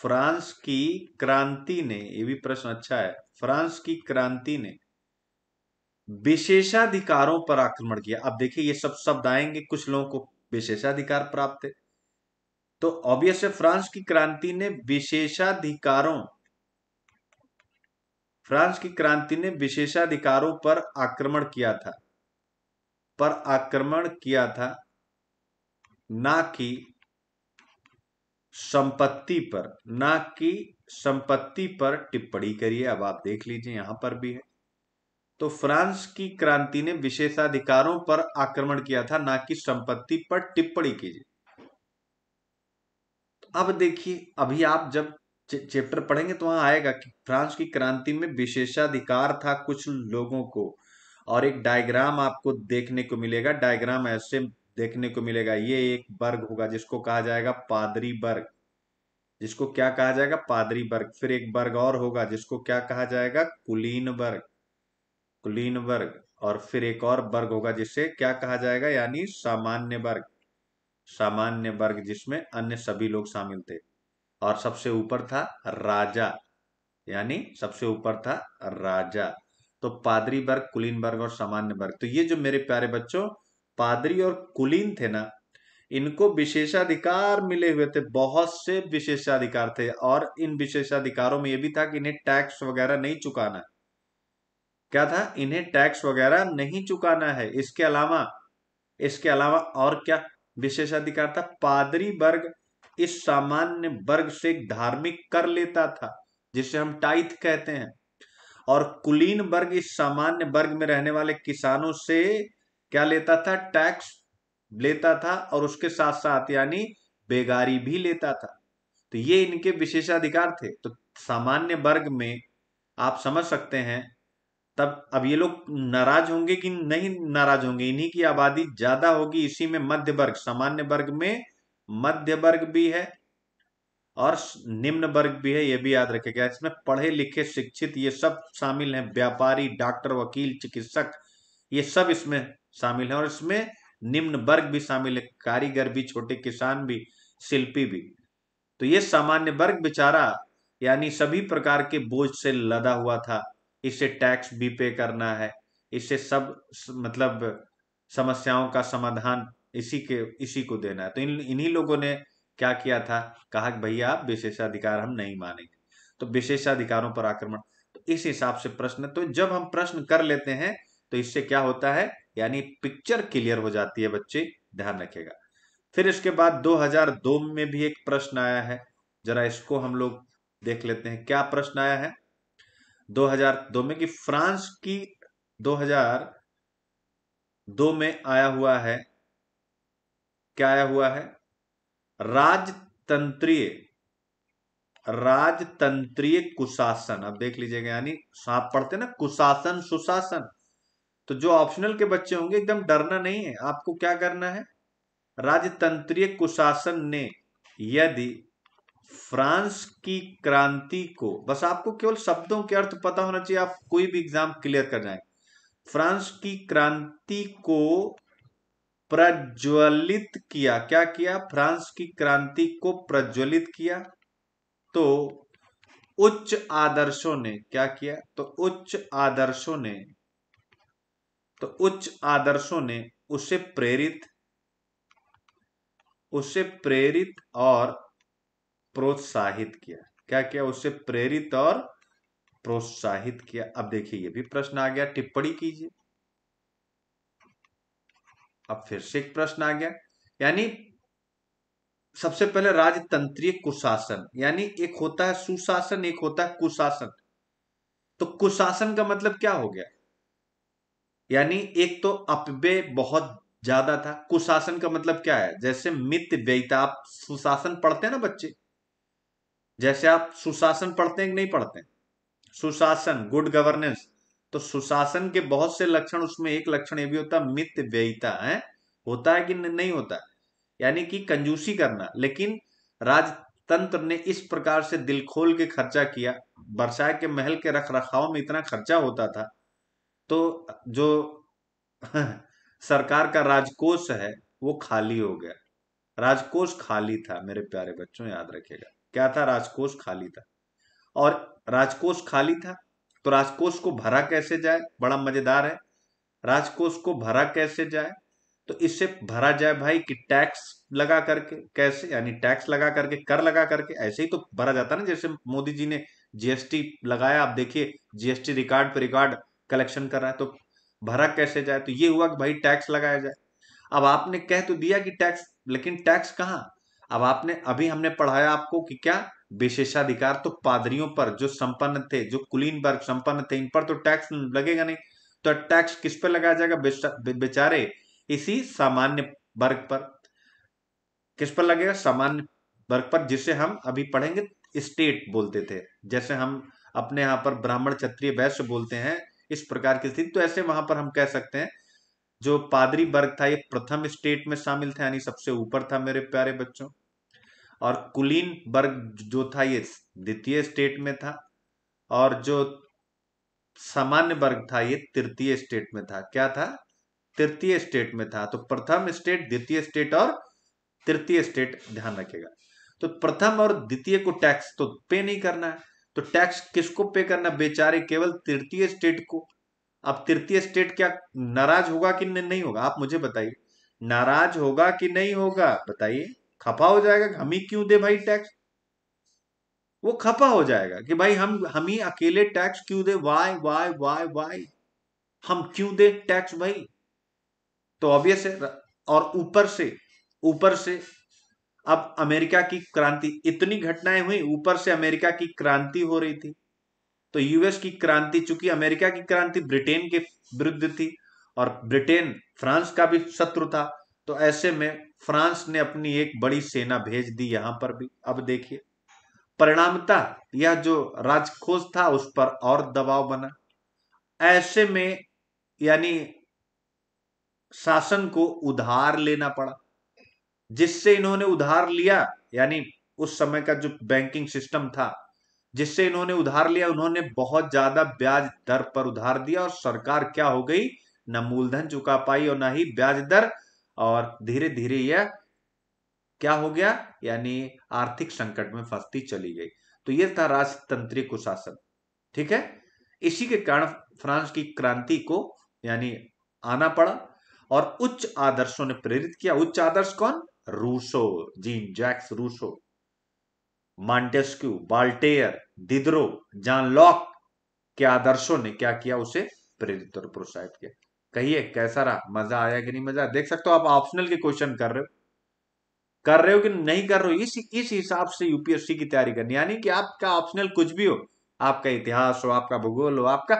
फ्रांस की क्रांति ने ये भी प्रश्न अच्छा है फ्रांस की क्रांति ने विशेषाधिकारों पर आक्रमण किया अब देखिए ये सब शब्द आएंगे कुछ लोगों को विशेषाधिकार प्राप्त है तो ऑब्वियस है फ्रांस की क्रांति ने विशेषाधिकारों फ्रांस की क्रांति ने विशेषाधिकारों पर आक्रमण किया था पर आक्रमण किया था ना कि संपत्ति पर ना कि संपत्ति पर टिप्पणी करिए अब आप देख लीजिए यहां पर भी है तो फ्रांस की क्रांति ने विशेषाधिकारों पर आक्रमण किया था ना कि संपत्ति पर टिप्पणी कीजिए अब देखिए अभी आप जब चैप्टर पढ़ेंगे तो वहां आएगा कि फ्रांस की क्रांति में विशेषाधिकार था कुछ लोगों को और एक डायग्राम आपको देखने को मिलेगा डायग्राम ऐसे देखने को मिलेगा ये एक वर्ग होगा जिसको कहा जाएगा पादरी वर्ग जिसको क्या कहा जाएगा पादरी वर्ग फिर एक वर्ग और होगा जिसको क्या कहा जाएगा कुलीन वर्ग कुलीन वर्ग और फिर एक और वर्ग होगा जिसे क्या कहा जाएगा यानी सामान्य वर्ग सामान्य वर्ग जिसमें अन्य सभी लोग शामिल थे और सबसे ऊपर था राजा यानी सबसे ऊपर था राजा तो पादरी वर्ग कुलीन वर्ग और सामान्य वर्ग तो ये जो मेरे प्यारे बच्चों पादरी और कुलीन थे ना इनको विशेषाधिकार मिले हुए थे बहुत से विशेषाधिकार थे और इन विशेषाधिकारों में यह भी था कि इन्हें टैक्स वगैरह नहीं चुकाना क्या था इन्हें टैक्स वगैरह नहीं चुकाना है इसके अलावा इसके अलावा और क्या विशेषाधिकार था पादरी वर्ग इस सामान्य वर्ग से धार्मिक कर लेता था जिसे हम टाइथ कहते हैं और कुलीन वर्ग इस सामान्य वर्ग में रहने वाले किसानों से क्या लेता था टैक्स लेता था और उसके साथ साथ यानी बेगारी भी लेता था तो ये इनके विशेषाधिकार थे तो सामान्य वर्ग में आप समझ सकते हैं तब अब ये लोग नाराज होंगे कि नहीं नाराज होंगे इन्हीं की आबादी ज्यादा होगी इसी में मध्य वर्ग सामान्य वर्ग में मध्य वर्ग भी है और निम्न वर्ग भी है ये भी याद रखेगा इसमें पढ़े लिखे शिक्षित ये सब शामिल हैं व्यापारी डॉक्टर वकील चिकित्सक ये सब इसमें शामिल हैं और इसमें निम्न वर्ग भी शामिल है कारीगर भी छोटे किसान भी शिल्पी भी तो ये सामान्य वर्ग बेचारा यानी सभी प्रकार के बोझ से लदा हुआ था इसे टैक्स भी पे करना है इसे सब मतलब समस्याओं का समाधान इसी के इसी को देना है तो इन इन्हीं लोगों ने क्या किया था कहा कि भैया आप विशेषाधिकार हम नहीं मानेंगे तो विशेषाधिकारों पर आक्रमण तो इस हिसाब से प्रश्न तो जब हम प्रश्न कर लेते हैं तो इससे क्या होता है यानी पिक्चर क्लियर हो जाती है बच्चे ध्यान रखेगा फिर इसके बाद 2002 में भी एक प्रश्न आया है जरा इसको हम लोग देख लेते हैं क्या प्रश्न आया है 2002 में कि फ्रांस की 2002 में आया हुआ है क्या आया हुआ है राजतंत्रीय राजतंत्रीय कुशासन अब देख लीजिएगा यानी सांप पढ़ते ना कुशासन सुशासन तो जो ऑप्शनल के बच्चे होंगे एकदम डरना नहीं है आपको क्या करना है राजतंत्रीय कुशासन ने यदि फ्रांस की क्रांति को बस आपको केवल शब्दों के अर्थ पता होना चाहिए आप कोई भी एग्जाम क्लियर कर जाए फ्रांस की क्रांति को प्रज्वलित किया क्या किया फ्रांस की क्रांति को प्रज्वलित किया तो उच्च आदर्शों ने क्या किया तो उच्च आदर्शों ने तो उच्च आदर्शों ने उसे प्रेरित उसे प्रेरित और प्रोत्साहित किया क्या किया उसे प्रेरित और प्रोत्साहित किया अब देखिए ये भी प्रश्न आ गया टिप्पणी कीजिए अब फिर से एक प्रश्न आ गया यानी सबसे पहले राजतंत्रीय कुशासन यानी एक होता है सुशासन एक होता है कुशासन तो कुशासन का मतलब क्या हो गया यानी एक तो अपव्यय बहुत ज्यादा था कुशासन का मतलब क्या है जैसे मित व्ययता आप सुशासन पढ़ते हैं ना बच्चे जैसे आप सुशासन पढ़ते हैं कि नहीं पढ़ते सुशासन गुड गवर्नेंस तो सुशासन के बहुत से लक्षण उसमें एक लक्षण ये भी होता है मित व्ययिता है होता है कि नहीं होता यानी कि कंजूसी करना लेकिन राजतंत्र ने इस प्रकार से दिल खोल के खर्चा किया बरसाए के महल के रख रखाव में इतना खर्चा होता था तो जो <laughs> सरकार का राजकोष है वो खाली हो गया राजकोष खाली था मेरे प्यारे बच्चों याद रखेगा क्या था राजकोष खाली था और राजकोष खाली था तो राजकोष को भरा कैसे जाए बड़ा मजेदार है राजकोष को भरा कैसे जाए तो इससे भरा जाए भाई कि टैक्स लगा करके कैसे यानी टैक्स लगा करके कर लगा करके ऐसे ही तो भरा जाता ना जैसे मोदी जी ने जीएसटी लगाया आप देखिए जीएसटी रिकॉर्ड पर रिकॉर्ड कलेक्शन कर रहा है तो भरा कैसे जाए तो ये हुआ कि भाई टैक्स लगाया जाए अब आपने कह तो दिया कि टैक्स लेकिन टैक्स कहाँ अब आपने अभी हमने पढ़ाया आपको कि क्या विशेषाधिकार तो पादरियों पर जो संपन्न थे जो कुलीन वर्ग संपन्न थे इन पर तो टैक्स लगेगा नहीं तो टैक्स किस पर लगाया जाएगा बेचारे इसी सामान्य वर्ग पर किस पर लगेगा सामान्य वर्ग पर जिसे हम अभी पढ़ेंगे स्टेट बोलते थे जैसे हम अपने यहाँ पर ब्राह्मण क्षत्रिय वैश्य बोलते हैं इस प्रकार की स्थिति तो ऐसे वहां पर हम कह सकते हैं जो पादरी वर्ग था ये प्रथम स्टेट में शामिल था यानी सबसे ऊपर था मेरे प्यारे बच्चों और कुलीन वर्ग जो था ये द्वितीय स्टेट में था और जो सामान्य वर्ग था ये तृतीय स्टेट में था क्या था तृतीय स्टेट में था तो प्रथम स्टेट द्वितीय स्टेट और तृतीय स्टेट ध्यान रखेगा तो प्रथम और द्वितीय को टैक्स तो पे नहीं करना है तो टैक्स किसको पे करना बेचारे केवल तृतीय स्टेट को अब तृतीय स्टेट क्या नाराज होगा कि नहीं होगा आप मुझे बताइए नाराज होगा कि नहीं होगा बताइए खपा हो जाएगा हम ही क्यों दे भाई टैक्स वो खपा हो जाएगा कि भाई हम हम ही अकेले टैक्स क्यों दे वाई वाई वाई वाई हम क्यों दे टैक्स भाई तो ऑब्वियस है और ऊपर से ऊपर से अब अमेरिका की क्रांति इतनी घटनाएं हुई ऊपर से अमेरिका की क्रांति हो रही थी तो यूएस की क्रांति चूंकि अमेरिका की क्रांति ब्रिटेन के विरुद्ध थी और ब्रिटेन फ्रांस का भी शत्रु था तो ऐसे में फ्रांस ने अपनी एक बड़ी सेना भेज दी यहां पर भी अब देखिए परिणामता यह जो राजकोष था उस पर और दबाव बना ऐसे में यानी शासन को उधार लेना पड़ा जिससे इन्होंने उधार लिया यानी उस समय का जो बैंकिंग सिस्टम था जिससे इन्होंने उधार लिया उन्होंने बहुत ज्यादा ब्याज दर पर उधार दिया और सरकार क्या हो गई ना मूलधन चुका पाई और ना ही ब्याज दर और धीरे धीरे यह क्या हो गया यानी आर्थिक संकट में फंसती चली गई तो यह था राजतंत्री कुशासन ठीक है इसी के कारण फ्रांस की क्रांति को यानी आना पड़ा और उच्च आदर्शों ने प्रेरित किया उच्च आदर्श कौन Rousseau Jean Jacques Rousseau Montesquieu Voltaire Diderot John Locke के आदर्शों ने क्या किया उसे प्रेरित और प्रोत्साहित किया कहिए कैसा रहा मजा आया कि नहीं मजा देख सकते हो आप ऑप्शनल के क्वेश्चन कर रहे हो कर रहे हो कि नहीं कर रहे हो इस इस हिसाब से यूपीएससी की तैयारी करनी यानी कि आपका ऑप्शनल कुछ भी हो आपका इतिहास हो आपका भूगोल हो आपका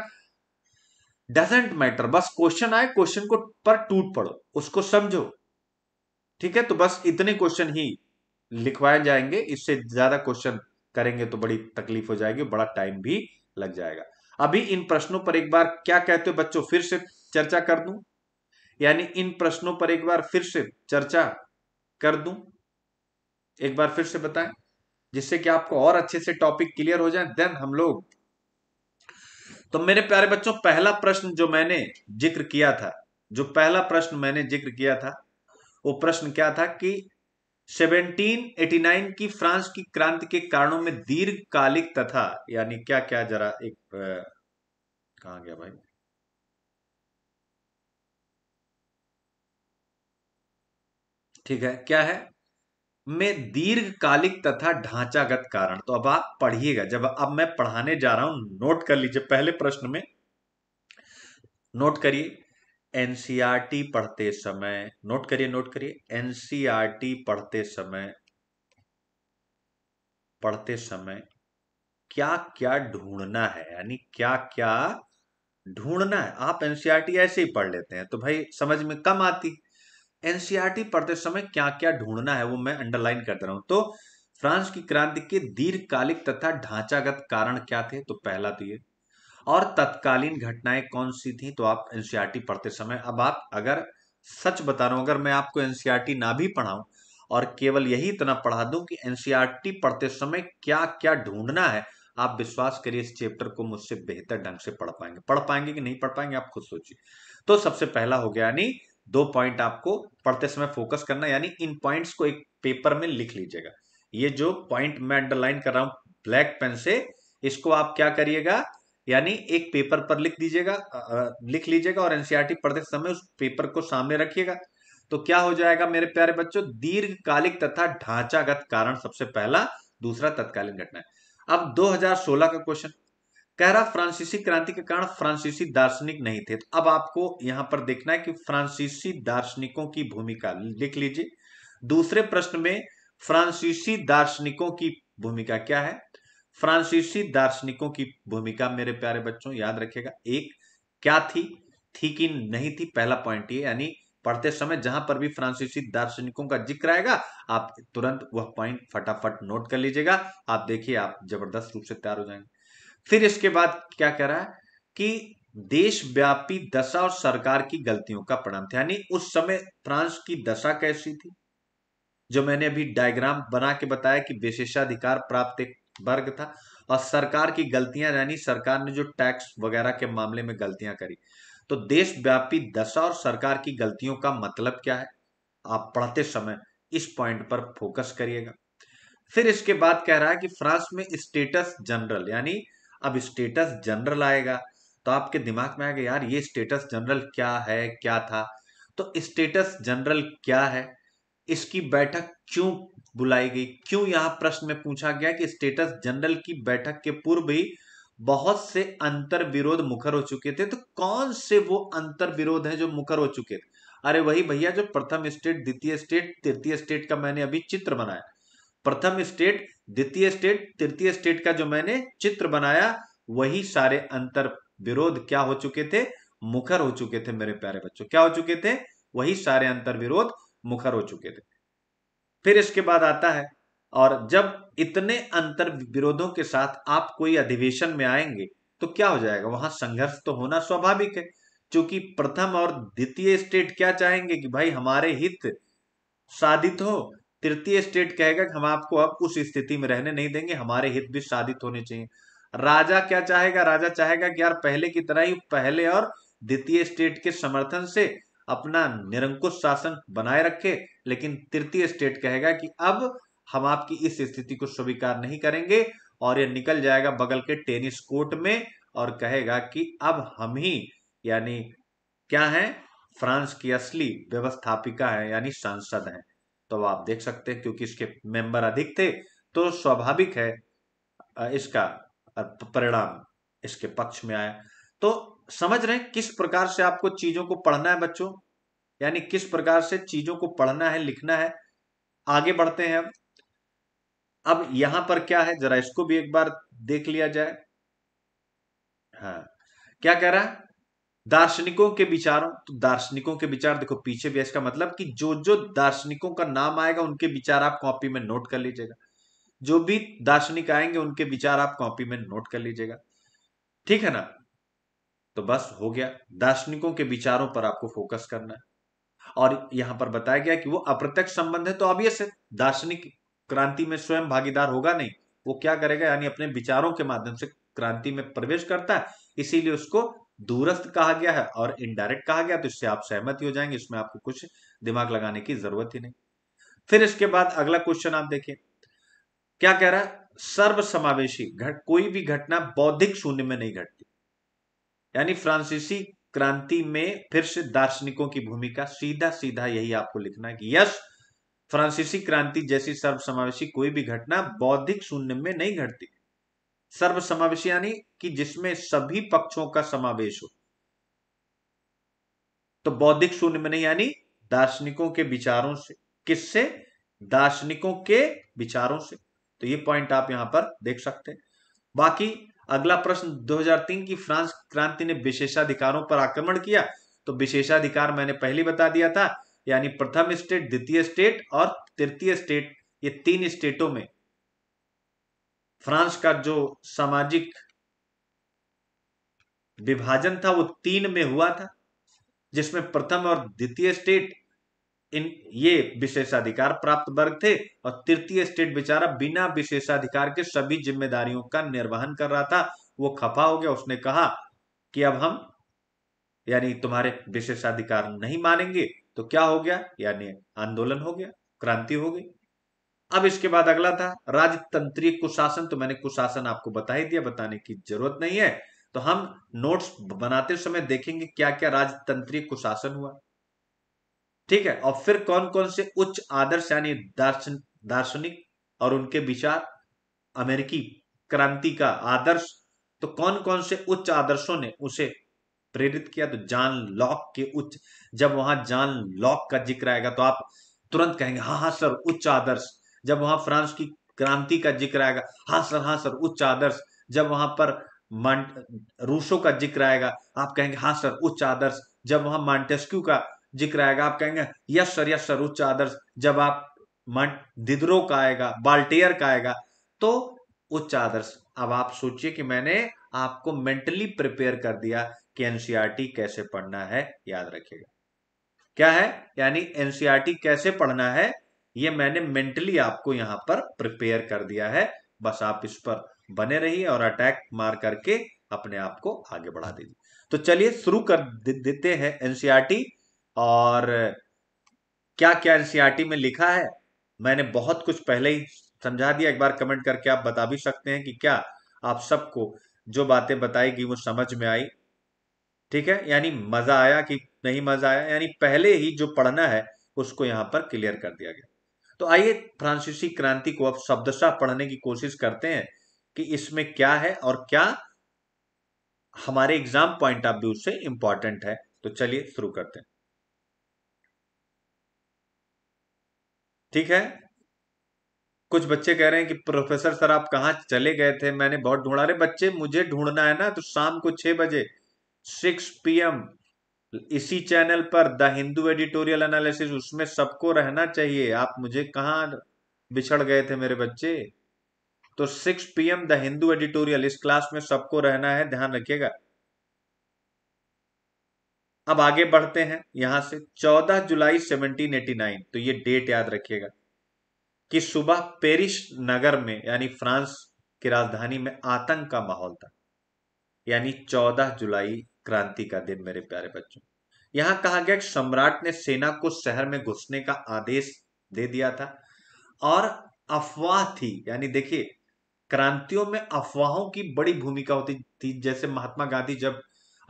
डजेंट मैटर बस क्वेश्चन आए क्वेश्चन को पर टूट पड़ो उसको समझो ठीक है तो बस इतने क्वेश्चन ही लिखवाए जाएंगे इससे ज्यादा क्वेश्चन करेंगे तो बड़ी तकलीफ हो जाएगी बड़ा टाइम भी लग जाएगा अभी इन प्रश्नों पर एक बार क्या कहते हो बच्चों फिर से चर्चा कर दूं यानी इन प्रश्नों पर एक बार फिर से चर्चा कर दूं एक बार फिर से बताएं जिससे कि आपको और अच्छे से टॉपिक क्लियर हो जाए देन हम लोग तो मेरे प्यारे बच्चों पहला प्रश्न जो मैंने जिक्र किया था जो पहला प्रश्न मैंने जिक्र किया था वो प्रश्न क्या था कि 1789 की फ्रांस की क्रांति के कारणों में दीर्घकालिक तथा यानी क्या क्या जरा एक कहा गया भाई ठीक है क्या है में दीर्घकालिक तथा ढांचागत कारण तो अब आप पढ़िएगा जब अब मैं पढ़ाने जा रहा हूं नोट कर लीजिए पहले प्रश्न में नोट करिए एनसीआरटी e पढ़ते समय नोट करिए नोट करिए एनसीआरटी e पढ़ते समय पढ़ते समय क्या क्या ढूंढना है यानी क्या क्या ढूंढना है आप एनसीआरटी e ऐसे ही पढ़ लेते हैं तो भाई समझ में कम आती एनसीआरटी पढ़ते समय क्या क्या ढूंढना है वो मैं अंडरलाइन कर दे रहा हूं तो फ्रांस की क्रांति के दीर्घकालिक तथा ढांचागत कारण क्या थे तो पहला तो ये और तत्कालीन घटनाएं कौन सी थी तो आप एनसीआरटी पढ़ते समय अब आप अगर सच बता रहा हूं अगर मैं आपको एनसीआरटी ना भी पढ़ाऊं और केवल यही इतना पढ़ा दूं कि एनसीआरटी पढ़ते समय क्या क्या ढूंढना है आप विश्वास करिए इस चैप्टर को मुझसे बेहतर ढंग से पढ़ पाएंगे पढ़ पाएंगे कि नहीं पढ़ पाएंगे आप खुद सोचिए तो सबसे पहला हो गया यानी दो पॉइंट आपको पढ़ते समय फोकस करना यानी इन पॉइंट्स को एक पेपर में लिख लीजिएगा ये जो पॉइंट मैं अंडरलाइन कर रहा हूँ ब्लैक पेन से इसको आप क्या करिएगा यानी एक पेपर पर लिख दीजिएगा लिख लीजिएगा और एनसीईआरटी e पढ़ते समय उस पेपर को सामने रखिएगा तो क्या हो जाएगा मेरे प्यारे बच्चों दीर्घकालिक तथा ढांचागत कारण सबसे पहला दूसरा तत्कालीन घटना है अब 2016 का क्वेश्चन कह रहा फ्रांसीसी क्रांति के कारण फ्रांसीसी दार्शनिक नहीं थे तो अब आपको यहां पर देखना है कि फ्रांसीसी दार्शनिकों की भूमिका लिख लीजिए दूसरे प्रश्न में फ्रांसीसी दार्शनिकों की भूमिका क्या है फ्रांसीसी दार्शनिकों की भूमिका मेरे प्यारे बच्चों याद रखेगा एक क्या थी थी कि नहीं थी पहला पॉइंट ये यानी पढ़ते समय जहां पर भी फ्रांसीसी दार्शनिकों का जिक्र आएगा आप तुरंत वह पॉइंट फटाफट नोट कर लीजिएगा आप देखिए आप जबरदस्त रूप से तैयार हो जाएंगे फिर इसके बाद क्या कह रहा है कि देशव्यापी दशा और सरकार की गलतियों का प्रणाम था यानी उस समय फ्रांस की दशा कैसी थी जो मैंने अभी डायग्राम बना के बताया कि विशेषाधिकार प्राप्त एक वर्ग था और सरकार की गलतियां यानी सरकार ने जो टैक्स वगैरह के मामले में गलतियां करी तो देशव्यापी दशा और सरकार की गलतियों का मतलब क्या है आप पढ़ते समय इस पॉइंट पर फोकस करिएगा फिर इसके बाद कह रहा है कि फ्रांस में स्टेटस जनरल यानी अब स्टेटस जनरल आएगा तो आपके दिमाग में आएगा यार ये स्टेटस जनरल क्या है क्या था तो स्टेटस जनरल क्या है इसकी बैठक क्यों बुलाई गई क्यों यहां प्रश्न में पूछा गया कि स्टेटस जनरल की बैठक के पूर्व ही बहुत से अंतर विरोध मुखर हो चुके थे तो कौन से वो अंतर विरोध है जो मुखर हो चुके थे अरे वही भैया जो प्रथम स्टेट द्वितीय स्टेट तृतीय स्टेट का मैंने अभी चित्र बनाया प्रथम स्टेट द्वितीय स्टेट तृतीय स्टेट का जो मैंने चित्र बनाया वही सारे अंतर विरोध क्या हो चुके थे मुखर हो चुके थे मेरे प्यारे बच्चों क्या हो चुके थे वही सारे अंतर विरोध मुखर हो चुके थे फिर इसके बाद आता है और जब इतने अंतर विरोधों के साथ आप कोई अधिवेशन में आएंगे तो क्या हो जाएगा वहां संघर्ष तो होना स्वाभाविक है क्योंकि प्रथम और द्वितीय स्टेट क्या चाहेंगे कि भाई हमारे हित साधित हो तृतीय स्टेट कहेगा कि हम आपको अब उस स्थिति में रहने नहीं देंगे हमारे हित भी साधित होने चाहिए राजा क्या चाहेगा राजा चाहेगा कि यार पहले की तरह ही पहले और द्वितीय स्टेट के समर्थन से अपना निरंकुश शासन बनाए रखे लेकिन तृतीय स्टेट कहेगा कि अब हम आपकी इस स्थिति को स्वीकार नहीं करेंगे और यह निकल जाएगा बगल के टेनिस कोर्ट में और कहेगा कि अब हम ही यानी क्या है फ्रांस की असली व्यवस्थापिका है यानी सांसद है तो आप देख सकते हैं क्योंकि इसके मेंबर अधिक थे तो स्वाभाविक है इसका परिणाम इसके पक्ष में आया तो समझ रहे हैं किस प्रकार से आपको चीजों को पढ़ना है बच्चों यानी किस प्रकार से चीजों को पढ़ना है लिखना है आगे बढ़ते हैं अब अब यहां पर क्या है जरा इसको भी एक बार देख लिया जाए हाँ क्या कह रहा है दार्शनिकों के विचारों तो दार्शनिकों के विचार देखो पीछे भी इसका मतलब कि जो जो दार्शनिकों का नाम आएगा उनके विचार आप कॉपी में नोट कर लीजिएगा जो भी दार्शनिक आएंगे उनके विचार आप कॉपी में नोट कर लीजिएगा ठीक है ना तो बस हो गया दार्शनिकों के विचारों पर आपको फोकस करना है और यहां पर बताया गया कि वो अप्रत्यक्ष संबंध है तो ऑब्वियस है दार्शनिक क्रांति में स्वयं भागीदार होगा नहीं वो क्या करेगा यानी अपने विचारों के माध्यम से क्रांति में प्रवेश करता है इसीलिए उसको दूरस्थ कहा गया है और इनडायरेक्ट कहा गया तो इससे आप सहमत हो जाएंगे इसमें आपको कुछ दिमाग लगाने की जरूरत ही नहीं फिर इसके बाद अगला क्वेश्चन आप देखिए क्या कह रहा है सर्वसमावेशी घट कोई भी घटना बौद्धिक शून्य में नहीं घटती यानी फ्रांसीसी क्रांति में फिर से दार्शनिकों की भूमिका सीधा सीधा यही आपको लिखना है कि यस फ्रांसीसी क्रांति जैसी सर्वसमावेशी कोई भी घटना बौद्धिक शून्य में नहीं घटती सर्वसमावेश यानी कि जिसमें सभी पक्षों का समावेश हो तो बौद्धिक शून्य में नहीं यानी दार्शनिकों के विचारों से किससे दार्शनिकों के विचारों से तो ये पॉइंट आप यहां पर देख सकते हैं बाकी अगला प्रश्न 2003 की फ्रांस क्रांति ने विशेषाधिकारों पर आक्रमण किया तो विशेषाधिकार मैंने पहले बता दिया था यानी प्रथम स्टेट द्वितीय स्टेट और तृतीय स्टेट ये तीन स्टेटों में फ्रांस का जो सामाजिक विभाजन था वो तीन में हुआ था जिसमें प्रथम और द्वितीय स्टेट इन ये विशेषाधिकार प्राप्त वर्ग थे और तृतीय स्टेट बेचारा बिना विशेषाधिकार के सभी जिम्मेदारियों का निर्वहन कर रहा था वो खफा हो गया उसने कहा कि अब हम यानी तुम्हारे विशेषाधिकार नहीं मानेंगे तो क्या हो गया यानी आंदोलन हो गया क्रांति हो गई अब इसके बाद अगला था राजतंत्रिक कुशासन तो मैंने कुशासन आपको बता ही दिया बताने की जरूरत नहीं है तो हम नोट्स बनाते समय देखेंगे क्या क्या राजतंत्रिक कुशासन हुआ ठीक है और फिर कौन कौन से उच्च आदर्श यानी दार्शन दार्शनिक और उनके विचार अमेरिकी क्रांति का आदर्श तो कौन कौन से उच्च आदर्शों ने उसे प्रेरित किया तो जान लॉक के उच्च जब वहां जान लॉक का जिक्र आएगा तो आप तुरंत कहेंगे हाँ हाँ सर उच्च आदर्श जब वहां फ्रांस की क्रांति का जिक्र आएगा हाँ सर हाँ सर उच्च आदर्श जब वहां पर रूसो का जिक्र आएगा आप कहेंगे हाँ सर उच्च आदर्श जब वहां मांटेस्क्यू का जिक्र आएगा आप कहेंगे यस सर यस सर उच्च आदर्श जब आप दिद्रो का आएगा बाल्टेयर का आएगा तो उच्च आदर्श अब आप सोचिए कि मैंने आपको मेंटली प्रिपेयर कर दिया कि एनसीईआरटी कैसे पढ़ना है याद रखिएगा क्या है यानी एनसीईआरटी कैसे पढ़ना है ये मैंने मेंटली आपको यहां पर प्रिपेयर कर दिया है बस आप इस पर बने रहिए और अटैक मार करके अपने आप को आगे बढ़ा दीजिए तो चलिए शुरू कर देते हैं एनसीआरटी e और क्या क्या एनसीआरटी में लिखा है मैंने बहुत कुछ पहले ही समझा दिया एक बार कमेंट करके आप बता भी सकते हैं कि क्या आप सबको जो बातें बताई गई वो समझ में आई ठीक है यानी मजा आया कि नहीं मजा आया यानी पहले ही जो पढ़ना है उसको यहां पर क्लियर कर दिया गया तो आइए फ्रांसीसी क्रांति को अब शब्दशा पढ़ने की कोशिश करते हैं कि इसमें क्या है और क्या हमारे एग्जाम पॉइंट ऑफ व्यू से इंपॉर्टेंट है तो चलिए शुरू करते हैं ठीक है कुछ बच्चे कह रहे हैं कि प्रोफेसर सर आप कहां चले गए थे मैंने बहुत ढूंढा रहे बच्चे मुझे ढूंढना है ना तो शाम को छह बजे सिक्स पीएम इसी चैनल पर द हिंदू एडिटोरियल एनालिसिस उसमें सबको रहना चाहिए आप मुझे कहाँ बिछड़ गए थे मेरे बच्चे तो 6 पीएम द हिंदू एडिटोरियल इस क्लास में सबको रहना है ध्यान रखिएगा अब आगे बढ़ते हैं यहां से 14 जुलाई 1789 तो ये डेट याद रखिएगा कि सुबह पेरिस नगर में यानी फ्रांस की राजधानी में आतंक का माहौल था यानी 14 जुलाई क्रांति का दिन मेरे प्यारे बच्चों यहां कहा गया कि सम्राट ने सेना को शहर में घुसने का आदेश दे दिया था और अफवाह थी यानी देखिए क्रांतियों में अफवाहों की बड़ी भूमिका होती थी जैसे महात्मा गांधी जब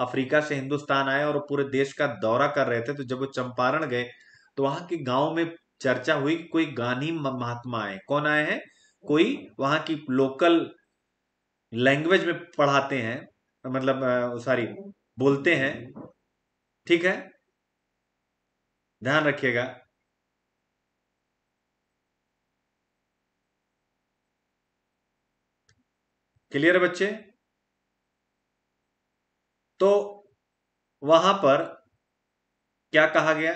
अफ्रीका से हिंदुस्तान आए और पूरे देश का दौरा कर रहे थे तो जब वो चंपारण गए तो वहां के गांव में चर्चा हुई कि कोई गांधी महात्मा आए कौन आए हैं कोई वहां की लोकल लैंग्वेज में पढ़ाते हैं मतलब सॉरी बोलते हैं ठीक है ध्यान रखिएगा क्लियर है बच्चे तो वहां पर क्या कहा गया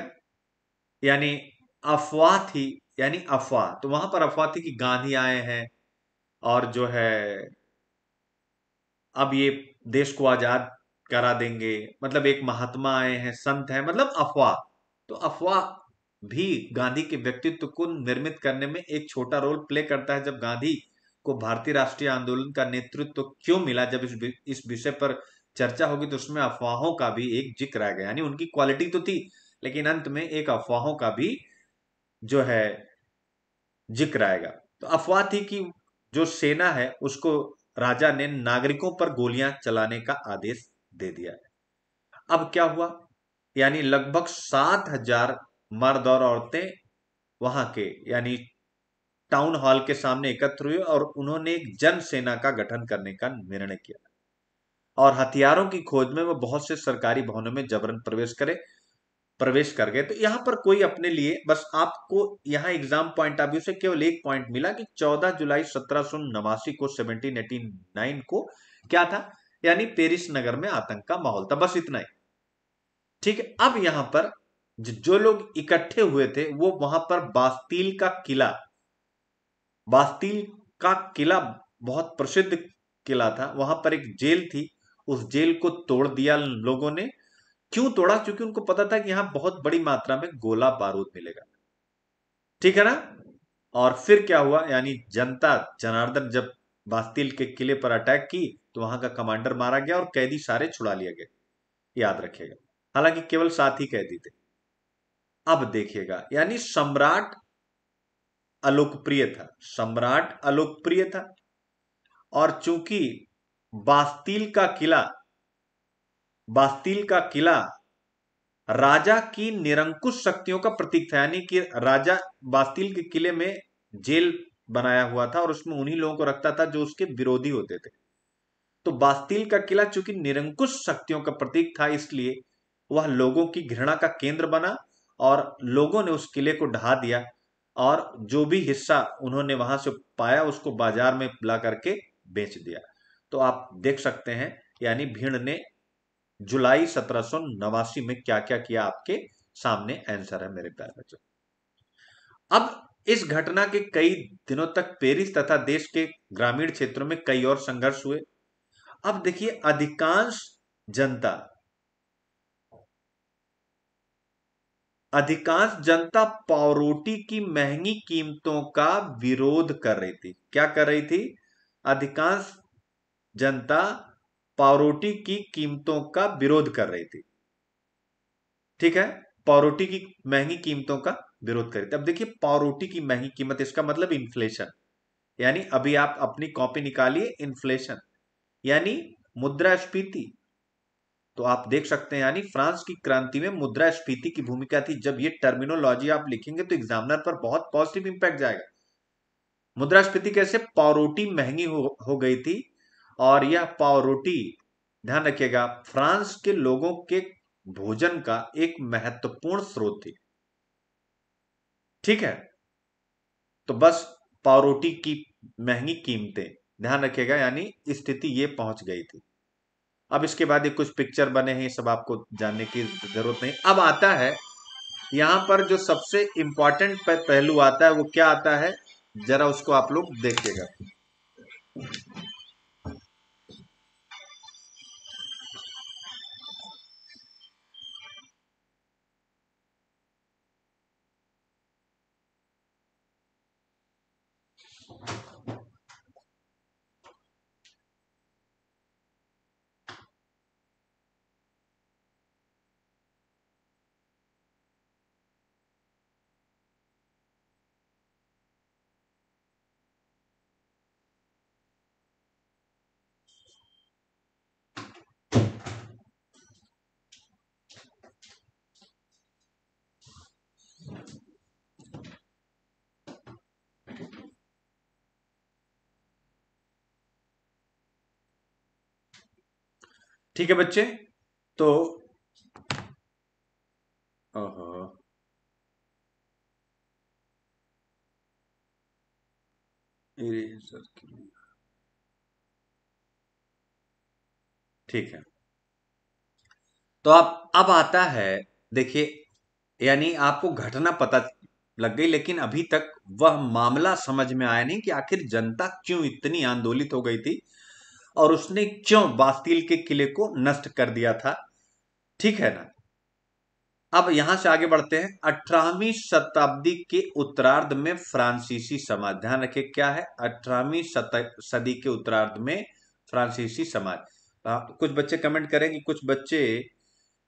यानी अफवाह थी यानी अफवाह तो वहां पर अफवाह थी कि गांधी आए हैं और जो है अब ये देश को आजाद करा देंगे मतलब एक महात्मा आए हैं संत हैं मतलब अफवाह तो अफवाह भी गांधी के व्यक्तित्व को निर्मित करने में एक छोटा रोल प्ले करता है जब गांधी को भारतीय राष्ट्रीय आंदोलन का नेतृत्व तो क्यों मिला जब इस इस विषय पर चर्चा होगी तो उसमें अफवाहों का भी एक जिक्र आ गया यानी उनकी क्वालिटी तो थी लेकिन अंत में एक अफवाहों का भी जो है जिक्र आएगा तो अफवाह थी कि जो सेना है उसको राजा ने नागरिकों पर गोलियां चलाने का आदेश दे दिया है अब क्या हुआ यानी लगभग सात हजार मर्द और औरतें वहां के यानी टाउन हॉल के सामने एकत्र हुए और उन्होंने एक जन सेना का गठन करने का निर्णय किया और हथियारों की खोज में वो बहुत से सरकारी भवनों में जबरन प्रवेश करे प्रवेश कर गए तो यहां पर कोई अपने लिए बस आपको यहां एग्जाम पॉइंट ऑफ व्यू से केवल एक पॉइंट मिला कि 14 जुलाई सत्रह को सेवनटीन को क्या था यानी पेरिस नगर में आतंक का माहौल था बस इतना ही ठीक है अब यहां पर जो लोग इकट्ठे हुए थे वो वहां पर बास्तील का किला बास्तील का किला बहुत प्रसिद्ध किला था वहां पर एक जेल थी उस जेल को तोड़ दिया लोगों ने क्यों तोड़ा क्योंकि उनको पता था कि यहां बहुत बड़ी मात्रा में गोला बारूद मिलेगा ठीक है ना और फिर क्या हुआ यानी जनता जनार्दन जब बास्तिल के किले पर अटैक की तो वहां का कमांडर मारा गया और कैदी सारे छुड़ा लिया गया याद रखिएगा हालांकि केवल सात ही कैदी थे अब देखिएगा यानी सम्राट अलोकप्रिय था सम्राट अलोकप्रिय था और चूंकि बास्तिल का किला बास्तिल का किला राजा की निरंकुश शक्तियों का प्रतीक था यानी कि राजा बास्तिल के किले में जेल बनाया हुआ था और उसमें उन्हीं लोगों को रखता था जो उसके विरोधी होते थे तो बास्तील का किला चूंकि निरंकुश शक्तियों का प्रतीक था इसलिए वह लोगों की घृणा का केंद्र बना और लोगों ने उस किले को ढहा दिया और जो भी हिस्सा उन्होंने वहां से पाया उसको बाजार में ला करके बेच दिया तो आप देख सकते हैं यानी भीड़ ने जुलाई सत्रह में क्या क्या किया आपके सामने आंसर है मेरे प्यारे बच्चों अब इस घटना के कई दिनों तक पेरिस तथा देश के ग्रामीण क्षेत्रों में कई और संघर्ष हुए अब देखिए अधिकांश जनता अधिकांश जनता पावरोटी की महंगी कीमतों का विरोध कर रही थी क्या कर रही थी अधिकांश जनता पावरोटी की कीमतों का विरोध कर रही थी ठीक है पावरोटी की महंगी कीमतों का विरोध करी थी अब देखिए रोटी की महंगी कीमत इसका मतलब इन्फ्लेशन यानी अभी आप अपनी कॉपी निकालिए इन्फ्लेशन यानी मुद्रास्फीति तो आप देख सकते हैं यानी फ्रांस की क्रांति में मुद्रास्फीति की भूमिका थी जब ये टर्मिनोलॉजी आप लिखेंगे तो एग्जामिनर पर बहुत पॉजिटिव इंपैक्ट जाएगा मुद्रास्फीति कैसे पावरोटी महंगी हो, हो गई थी और यह पावरोटी ध्यान रखिएगा फ्रांस के लोगों के भोजन का एक महत्वपूर्ण स्रोत थी ठीक है तो बस पावरोटी की महंगी कीमतें ध्यान रखिएगा यानी स्थिति ये पहुंच गई थी अब इसके बाद ये कुछ पिक्चर बने हैं सब आपको जानने की जरूरत नहीं अब आता है यहां पर जो सबसे इंपॉर्टेंट पहलू आता है वो क्या आता है जरा उसको आप लोग देखिएगा ठीक है बच्चे तो ठीक है तो आप अब आता है देखिए यानी आपको घटना पता लग गई लेकिन अभी तक वह मामला समझ में आया नहीं कि आखिर जनता क्यों इतनी आंदोलित हो गई थी और उसने क्यों बास्तील के किले को नष्ट कर दिया था ठीक है ना अब यहां से आगे बढ़ते हैं अठारहवीं शताब्दी के उत्तरार्ध में फ्रांसीसी समाज ध्यान रखे क्या है अठारहवीं सदी के उत्तरार्ध में फ्रांसीसी समाज कुछ बच्चे कमेंट करेंगे कुछ बच्चे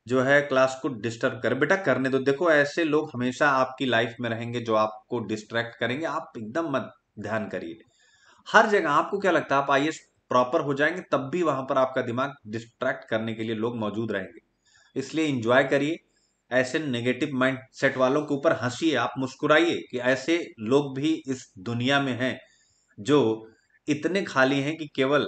जो है क्लास को डिस्टर्ब कर बेटा करने दो देखो ऐसे लोग हमेशा आपकी लाइफ में रहेंगे जो आपको डिस्ट्रैक्ट करेंगे आप एकदम मत ध्यान करिए हर जगह आपको क्या लगता है आप आई प्रॉपर हो जाएंगे तब भी वहां पर आपका दिमाग डिस्ट्रैक्ट करने के लिए लोग मौजूद रहेंगे इसलिए इंजॉय करिए ऐसे नेगेटिव माइंड सेट वालों के ऊपर हंसीए आप मुस्कुराइए कि ऐसे लोग भी इस दुनिया में हैं जो इतने खाली हैं कि केवल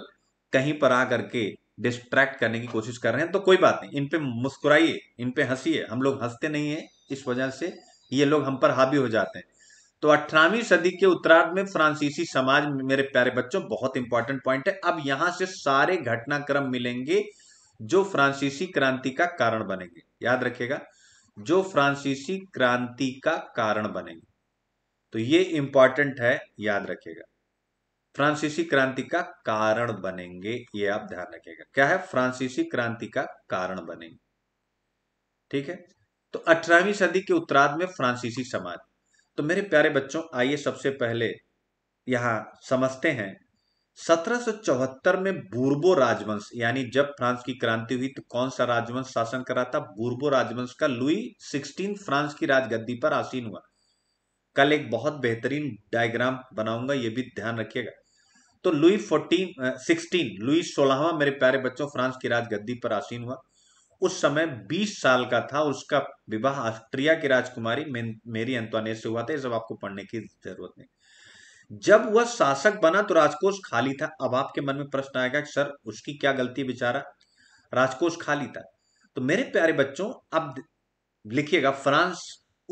कहीं पर आ करके डिस्ट्रैक्ट करने की कोशिश कर रहे हैं तो कोई बात नहीं इन पे मुस्कुराइए इन पे हंसीए हम लोग हंसते नहीं हैं इस वजह से ये लोग हम पर हावी हो जाते हैं तो अठारहवीं सदी के उत्तरार्ध में फ्रांसीसी समाज मेरे प्यारे बच्चों बहुत इंपॉर्टेंट पॉइंट है अब यहां से सारे घटनाक्रम मिलेंगे जो फ्रांसीसी क्रांति का कारण बनेंगे याद रखिएगा जो फ्रांसीसी क्रांति का कारण बनेंगे तो ये इंपॉर्टेंट है याद रखिएगा फ्रांसीसी क्रांति का कारण बनेंगे ये आप ध्यान रखिएगा क्या है फ्रांसीसी क्रांति का कारण बनेंगे ठीक है तो अठारहवीं सदी के उत्तरार्ध में फ्रांसीसी समाज तो मेरे प्यारे बच्चों आइए सबसे पहले यहां समझते हैं चौहत्तर में बूर्बो राजवंश यानी जब फ्रांस की क्रांति हुई तो कौन सा राजवंश शासन करा था बूर्बो राजवंश का लुई सिक्सटीन फ्रांस की राजगद्दी पर आसीन हुआ कल एक बहुत बेहतरीन डायग्राम बनाऊंगा ये भी ध्यान रखिएगा तो लुई फोर्टीन सिक्सटीन लुई सोलहवा मेरे प्यारे बच्चों फ्रांस की राजगद्दी पर आसीन हुआ उस समय 20 साल का था उसका विवाह ऑस्ट्रिया की राजकुमारी मेरी अंतवाने से हुआ था ये सब आपको पढ़ने की जरूरत नहीं जब वह शासक बना तो राजकोष खाली था अब आपके मन में प्रश्न आएगा कि सर उसकी क्या गलती बेचारा राजकोष खाली था तो मेरे प्यारे बच्चों अब लिखिएगा फ्रांस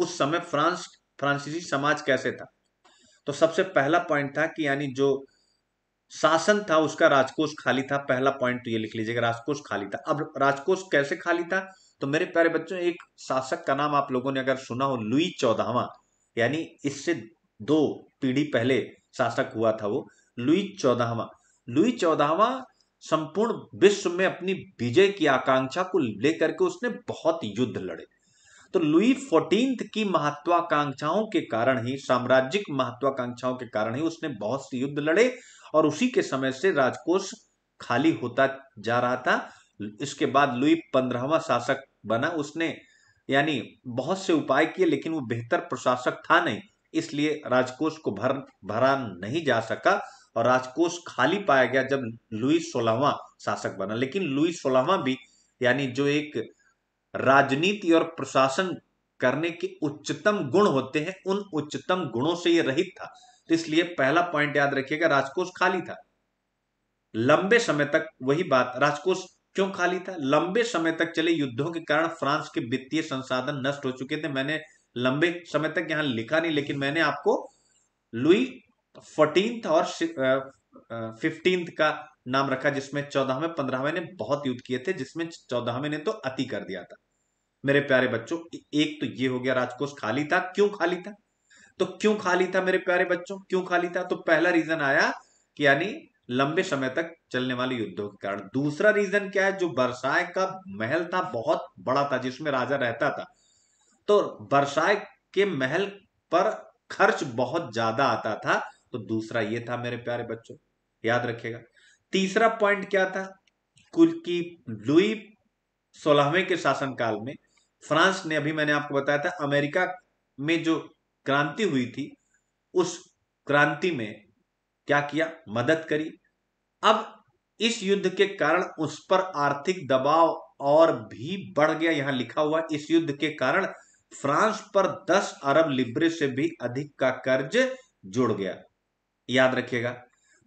उस समय फ्रांस फ्रांसीसी समाज कैसे था तो सबसे पहला पॉइंट था कि यानी जो शासन था उसका राजकोष खाली था पहला पॉइंट तो ये लिख लीजिएगा राजकोष खाली था अब राजकोष कैसे खाली था तो मेरे प्यारे बच्चों एक शासक का नाम आप लोगों ने अगर सुना हो लुई चौदहवा यानी इससे दो पीढ़ी पहले शासक हुआ था वो लुई चौदहवा लुई चौदहवा संपूर्ण विश्व में अपनी विजय की आकांक्षा को लेकर के उसने बहुत युद्ध लड़े तो लुई फोर्टीन की महत्वाकांक्षाओं के कारण ही साम्राज्यिक महत्वाकांक्षाओं के कारण ही उसने बहुत से युद्ध लड़े और उसी के समय से राजकोष खाली होता जा रहा था इसके बाद लुई पंद्रहवा शासक बना उसने यानी बहुत से उपाय किए लेकिन वो बेहतर प्रशासक था नहीं इसलिए राजकोष को भर भरा नहीं जा सका और राजकोष खाली पाया गया जब लुई सोलहवा शासक बना लेकिन लुई सोलहवा भी यानी जो एक राजनीति और प्रशासन करने के उच्चतम गुण होते हैं उन उच्चतम गुणों से ये रहित था तो इसलिए पहला पॉइंट याद रखिएगा राजकोष खाली था लंबे समय तक वही बात राजकोष क्यों खाली था लंबे समय तक चले युद्धों के कारण फ्रांस के वित्तीय संसाधन नष्ट हो चुके थे मैंने लंबे समय तक यहां लिखा नहीं लेकिन मैंने आपको लुई फोर्टीन और फिफ्टीन का नाम रखा जिसमें चौदहवें पंद्रहवें ने बहुत युद्ध किए थे जिसमें चौदहवें ने तो अति कर दिया था मेरे प्यारे बच्चों एक तो ये हो गया राजकोष खाली था क्यों खाली था तो क्यों खाली था मेरे प्यारे बच्चों क्यों खाली था तो पहला रीजन आया कि यानी लंबे समय तक चलने वाले युद्धों के कारण दूसरा रीजन क्या है जो बरसाए का महल था बहुत बड़ा था जिसमें राजा रहता था तो बरसाए के महल पर खर्च बहुत ज्यादा आता था तो दूसरा ये था मेरे प्यारे बच्चों याद रखेगा तीसरा पॉइंट क्या था कुल की लुई सोलहवें के शासनकाल में फ्रांस ने अभी मैंने आपको बताया था अमेरिका में जो क्रांति हुई थी उस क्रांति में क्या किया मदद करी अब इस युद्ध के कारण उस पर आर्थिक दबाव और भी बढ़ गया यहां लिखा हुआ इस युद्ध के कारण फ्रांस पर 10 अरब लिब्रे से भी अधिक का कर्ज जुड़ गया याद रखिएगा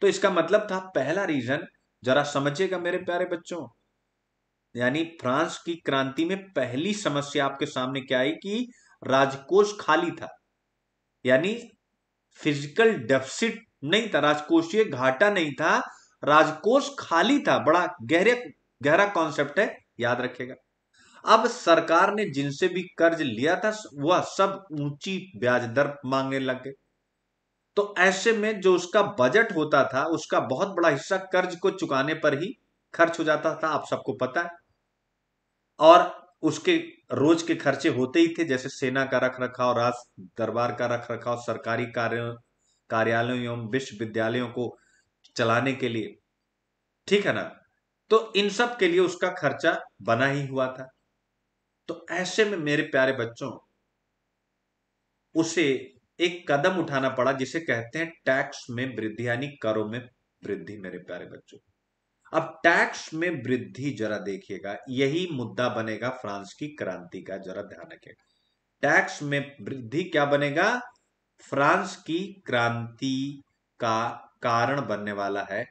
तो इसका मतलब था पहला रीजन जरा समझिएगा मेरे प्यारे बच्चों यानी फ्रांस की क्रांति में पहली समस्या आपके सामने क्या आई कि राजकोष खाली था यानी फिजिकल डेफिसिट नहीं था राजकोषीय घाटा नहीं था राजकोष खाली था बड़ा गहरे गहरा कॉन्सेप्ट है याद रखेगा अब सरकार ने जिनसे भी कर्ज लिया था वह सब ऊंची ब्याज दर मांगने लग गए तो ऐसे में जो उसका बजट होता था उसका बहुत बड़ा हिस्सा कर्ज को चुकाने पर ही खर्च हो जाता था आप सबको पता है और उसके रोज के खर्चे होते ही थे जैसे सेना का रख रखाव राज दरबार का रख रखाव सरकारी कार्य कार्यालयों एवं विश्वविद्यालयों को चलाने के लिए ठीक है ना तो इन सब के लिए उसका खर्चा बना ही हुआ था तो ऐसे में मेरे प्यारे बच्चों उसे एक कदम उठाना पड़ा जिसे कहते हैं टैक्स में वृद्धि यानी करों में वृद्धि मेरे प्यारे बच्चों अब टैक्स में वृद्धि जरा देखिएगा यही मुद्दा बनेगा फ्रांस की क्रांति का जरा ध्यान रखिएगा टैक्स में वृद्धि क्या बनेगा फ्रांस की क्रांति का कारण बनने वाला है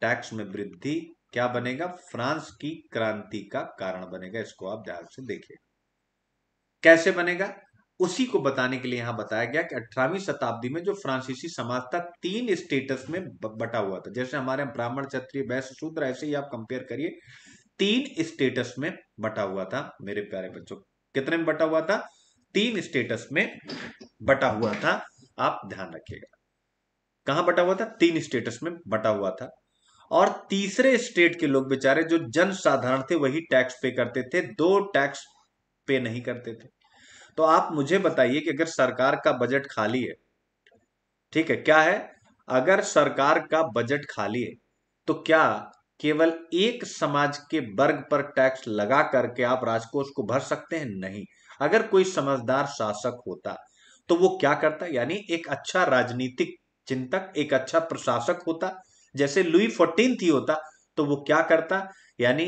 टैक्स में वृद्धि क्या बनेगा फ्रांस की क्रांति का कारण बनेगा इसको आप ध्यान से देखिए कैसे बनेगा उसी को बताने के लिए यहां बताया गया कि अठारहवीं शताब्दी में जो फ्रांसीसी समाज था तीन स्टेटस में बटा हुआ था जैसे हमारे ब्राह्मण क्षत्रिय वैश्य शूद्र ऐसे ही आप कंपेयर करिए तीन स्टेटस में बटा हुआ था मेरे प्यारे बच्चों कितने में बटा हुआ था तीन स्टेटस में बटा हुआ था आप ध्यान रखिएगा कहा बटा हुआ था तीन स्टेटस में बटा हुआ था और तीसरे स्टेट के लोग बेचारे जो जन साधारण थे वही टैक्स पे करते थे दो टैक्स पे नहीं करते थे तो आप मुझे बताइए कि अगर सरकार का बजट खाली है ठीक है क्या है अगर सरकार का बजट खाली है तो क्या केवल एक समाज के वर्ग पर टैक्स लगा करके आप राजकोष को भर सकते हैं नहीं अगर कोई समझदार शासक होता तो वो क्या करता यानी एक अच्छा राजनीतिक चिंतक एक अच्छा प्रशासक होता जैसे लुई फोर्टीन थी होता तो वो क्या करता यानी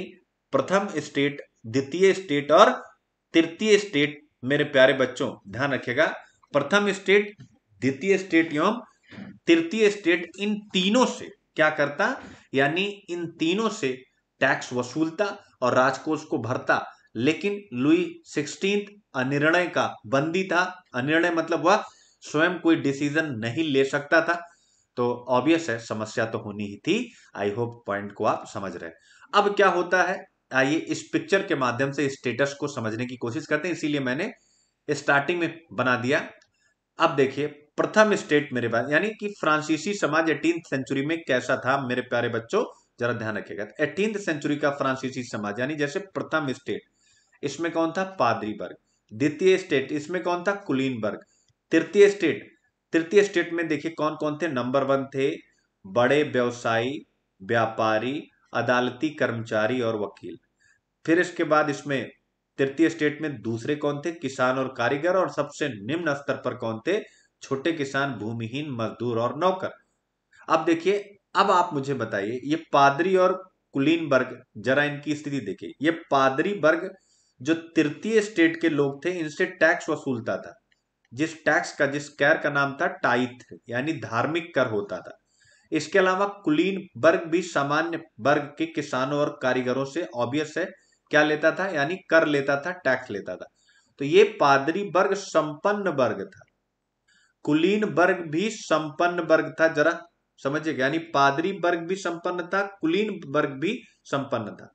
प्रथम स्टेट द्वितीय स्टेट और तृतीय स्टेट मेरे प्यारे बच्चों ध्यान रखिएगा प्रथम स्टेट द्वितीय स्टेट एवं तृतीय स्टेट इन तीनों से क्या करता यानी इन तीनों से टैक्स वसूलता और राजकोष को भरता लेकिन लुई सिक्सटीन अनिर्णय का बंदी था अनिर्णय मतलब वह स्वयं कोई डिसीजन नहीं ले सकता था तो ऑब्वियस है समस्या तो होनी ही थी आई होप पॉइंट को आप समझ रहे अब क्या होता है आइए इस पिक्चर के माध्यम से स्टेटस को समझने की कोशिश करते हैं इसीलिए मैंने स्टार्टिंग में बना दिया अब देखिए प्रथम स्टेट मेरे पास यानी कि फ्रांसीसी समाज एटीन सेंचुरी में कैसा था मेरे प्यारे बच्चों जरा ध्यान रखिएगा एटीन सेंचुरी का फ्रांसीसी समाज यानी जैसे प्रथम स्टेट इसमें कौन था पादरी वर्ग द्वितीय स्टेट इसमें कौन था कुलीन वर्ग तृतीय स्टेट तृतीय स्टेट में देखिए कौन कौन थे नंबर वन थे बड़े व्यवसायी व्यापारी अदालती कर्मचारी और वकील फिर इसके बाद इसमें तृतीय स्टेट में दूसरे कौन थे किसान और कारीगर और सबसे निम्न स्तर पर कौन थे छोटे किसान भूमिहीन मजदूर और नौकर अब देखिए अब आप मुझे बताइए ये पादरी और कुलीन वर्ग जरा इनकी स्थिति देखिए ये पादरी वर्ग जो तृतीय स्टेट के लोग थे इनसे टैक्स वसूलता था जिस टैक्स का जिस कैर का नाम था टाइथ यानी धार्मिक कर होता था इसके अलावा कुलीन वर्ग भी सामान्य वर्ग के किसानों और कारीगरों से ऑब्वियस है क्या लेता था यानी कर लेता था टैक्स लेता था तो ये पादरी वर्ग संपन्न वर्ग था कुलीन वर्ग भी संपन्न वर्ग था जरा समझिए यानी पादरी वर्ग भी संपन्न था कुलीन वर्ग भी संपन्न था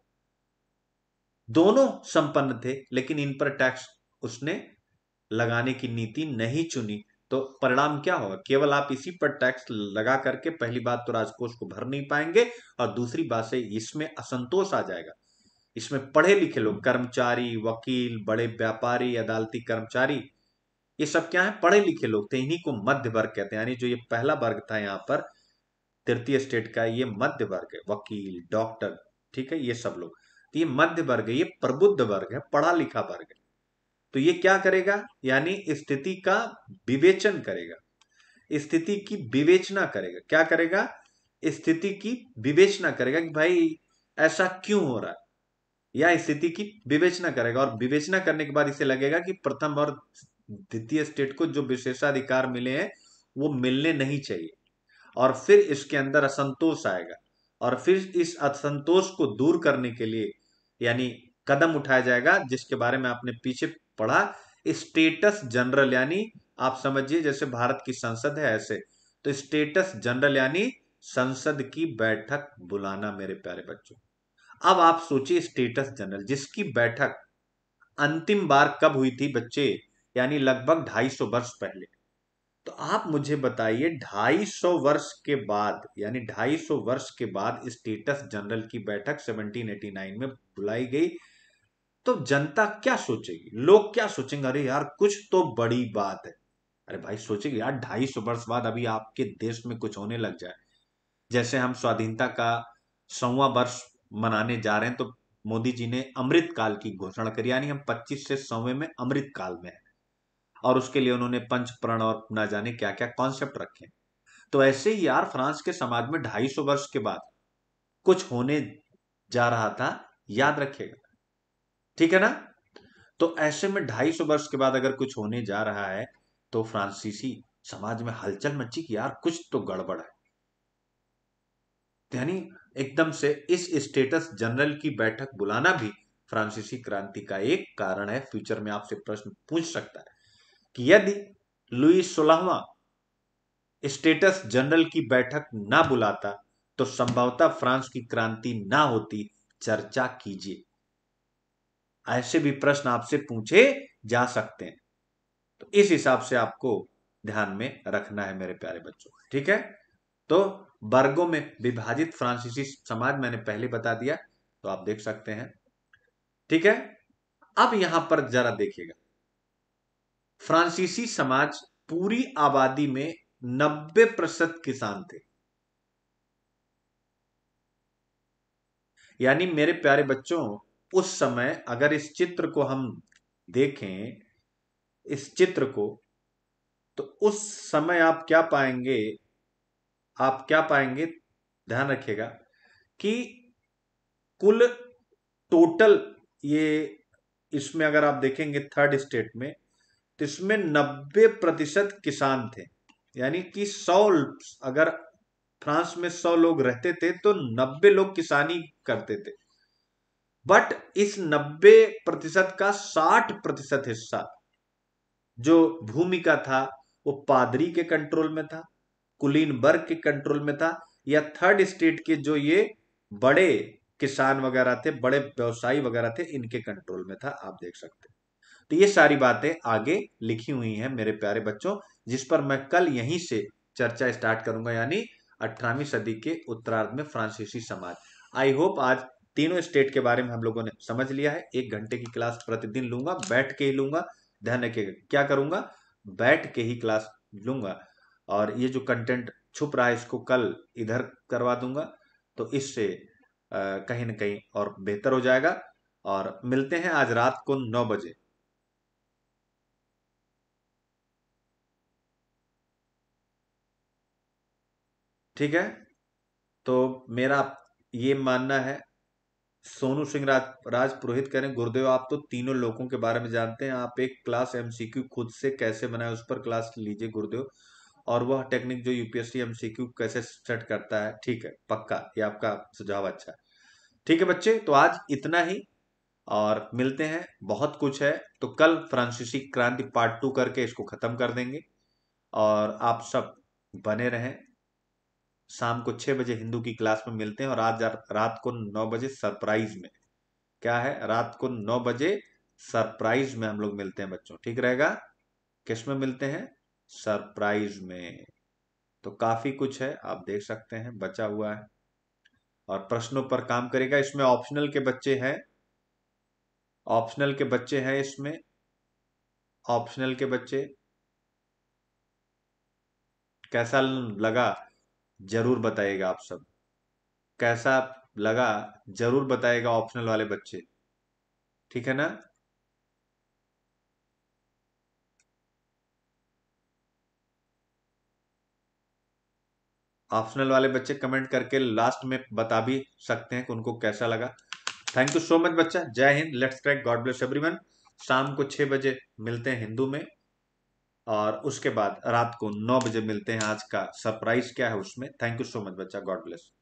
दोनों संपन्न थे लेकिन इन पर टैक्स उसने लगाने की नीति नहीं चुनी तो परिणाम क्या होगा केवल आप इसी पर टैक्स लगा करके पहली बात तो राजकोष को भर नहीं पाएंगे और दूसरी बात से इसमें असंतोष आ जाएगा इसमें पढ़े लिखे लोग कर्मचारी वकील बड़े व्यापारी अदालती कर्मचारी ये सब क्या है पढ़े लिखे लोग थे इन्हीं को मध्य वर्ग कहते हैं यानी जो ये पहला वर्ग था यहाँ पर तृतीय स्टेट का ये मध्य वर्ग है वकील डॉक्टर ठीक है ये सब लोग तो ये मध्य वर्ग ये प्रबुद्ध वर्ग है पढ़ा लिखा वर्ग है तो ये क्या करेगा यानी स्थिति का विवेचन करेगा स्थिति की विवेचना करेगा क्या करेगा स्थिति की विवेचना करेगा कि भाई ऐसा क्यों हो रहा है या स्थिति की विवेचना करेगा और विवेचना करने के बाद इसे लगेगा कि प्रथम और द्वितीय स्टेट को जो विशेषाधिकार मिले हैं वो मिलने नहीं चाहिए और फिर इसके अंदर असंतोष आएगा और फिर इस असंतोष को दूर करने के लिए यानी कदम उठाया जाएगा जिसके बारे में आपने पीछे पढ़ा स्टेटस जनरल यानी आप समझिए जैसे भारत की संसद है ऐसे तो स्टेटस जनरल यानी संसद की बैठक बुलाना मेरे प्यारे बच्चों अब आप सोचिए स्टेटस जनरल जिसकी बैठक अंतिम बार कब हुई थी बच्चे यानी लगभग 250 वर्ष पहले तो आप मुझे बताइए 250 वर्ष के बाद यानी 250 वर्ष के बाद स्टेटस जनरल की बैठक 1789 में बुलाई गई तो जनता क्या सोचेगी लोग क्या सोचेंगे अरे यार कुछ तो बड़ी बात है अरे भाई सोचेगी यार ढाई सौ वर्ष बाद अभी आपके देश में कुछ होने लग जाए जैसे हम स्वाधीनता का सौवा वर्ष मनाने जा रहे हैं तो मोदी जी ने अमृत काल की घोषणा करी यानी हम 25 से सौवे में अमृत काल में है और उसके लिए उन्होंने पंच प्रण और ना जाने क्या क्या कॉन्सेप्ट रखे तो ऐसे ही यार फ्रांस के समाज में ढाई सौ वर्ष के बाद कुछ होने जा रहा था याद रखेगा ठीक है ना तो ऐसे में ढाई सौ वर्ष के बाद अगर कुछ होने जा रहा है तो फ्रांसीसी समाज में हलचल मची कि यार कुछ तो गड़बड़ है यानी एकदम से इस स्टेटस जनरल की बैठक बुलाना भी फ्रांसीसी क्रांति का एक कारण है फ्यूचर में आपसे प्रश्न पूछ सकता है कि यदि लुई सोलहवा स्टेटस जनरल की बैठक ना बुलाता तो संभवतः फ्रांस की क्रांति ना होती चर्चा कीजिए ऐसे भी प्रश्न आपसे पूछे जा सकते हैं तो इस हिसाब से आपको ध्यान में रखना है मेरे प्यारे बच्चों ठीक है तो वर्गों में विभाजित फ्रांसीसी समाज मैंने पहले बता दिया तो आप देख सकते हैं ठीक है अब यहां पर जरा देखिएगा फ्रांसीसी समाज पूरी आबादी में नब्बे प्रतिशत किसान थे यानी मेरे प्यारे बच्चों उस समय अगर इस चित्र को हम देखें इस चित्र को तो उस समय आप क्या पाएंगे आप क्या पाएंगे ध्यान रखिएगा कि कुल टोटल ये इसमें अगर आप देखेंगे थर्ड स्टेट में तो इसमें नब्बे प्रतिशत किसान थे यानी कि सौ अगर फ्रांस में सौ लोग रहते थे तो नब्बे लोग किसानी करते थे बट इस 90 प्रतिशत का 60 प्रतिशत हिस्सा जो भूमि का था वो पादरी के कंट्रोल में था कुलीन वर्ग के कंट्रोल में था या थर्ड स्टेट के जो ये बड़े किसान वगैरह थे बड़े व्यवसायी वगैरह थे इनके कंट्रोल में था आप देख सकते तो ये सारी बातें आगे लिखी हुई हैं मेरे प्यारे बच्चों जिस पर मैं कल यहीं से चर्चा स्टार्ट करूंगा यानी अठारहवीं सदी के उत्तरार्ध में फ्रांसीसी समाज आई होप आज तीनों स्टेट के बारे में हम लोगों ने समझ लिया है एक घंटे की क्लास प्रतिदिन लूंगा बैठ के ही लूंगा ध्यान रखिएगा क्या करूंगा बैठ के ही क्लास लूंगा और ये जो कंटेंट छुप रहा है इसको कल इधर करवा दूंगा तो इससे कहीं ना कहीं और बेहतर हो जाएगा और मिलते हैं आज रात को नौ बजे ठीक है तो मेरा ये मानना है सोनू सिंह राज राज पुरोहित कह रहे हैं गुरुदेव आप तो तीनों लोगों के बारे में जानते हैं आप एक क्लास एमसीक्यू खुद से कैसे बनाए उस पर क्लास लीजिए गुरुदेव और वह टेक्निक जो यूपीएससी एमसीक्यू कैसे सेट करता है ठीक है पक्का ये आपका सुझाव अच्छा है ठीक है बच्चे तो आज इतना ही और मिलते हैं बहुत कुछ है तो कल फ्रांसीसी क्रांति पार्ट टू करके इसको खत्म कर देंगे और आप सब बने रहें शाम को छह बजे हिंदू की क्लास में मिलते हैं और आज रात को नौ बजे सरप्राइज में क्या है रात को नौ बजे सरप्राइज में हम लोग मिलते हैं बच्चों ठीक रहेगा किस में मिलते हैं सरप्राइज में तो काफी कुछ है आप देख सकते हैं बचा हुआ है और प्रश्नों पर काम करेगा इसमें ऑप्शनल के बच्चे हैं ऑप्शनल के बच्चे हैं इसमें ऑप्शनल के बच्चे कैसा लगा ज़रूर बताइएगा आप सब कैसा लगा ज़रूर बताइएगा ऑप्शनल वाले बच्चे ठीक है ना ऑप्शनल वाले बच्चे कमेंट करके लास्ट में बता भी सकते हैं कि उनको कैसा लगा थैंक यू सो मच बच्चा जय Hind let's crack God bless everyone शाम को छह बजे मिलते हैं हिंदू में और उसके बाद रात को नौ बजे मिलते हैं आज का सरप्राइज क्या है उसमें थैंक यू सो मच बच्चा गॉड ब्लेस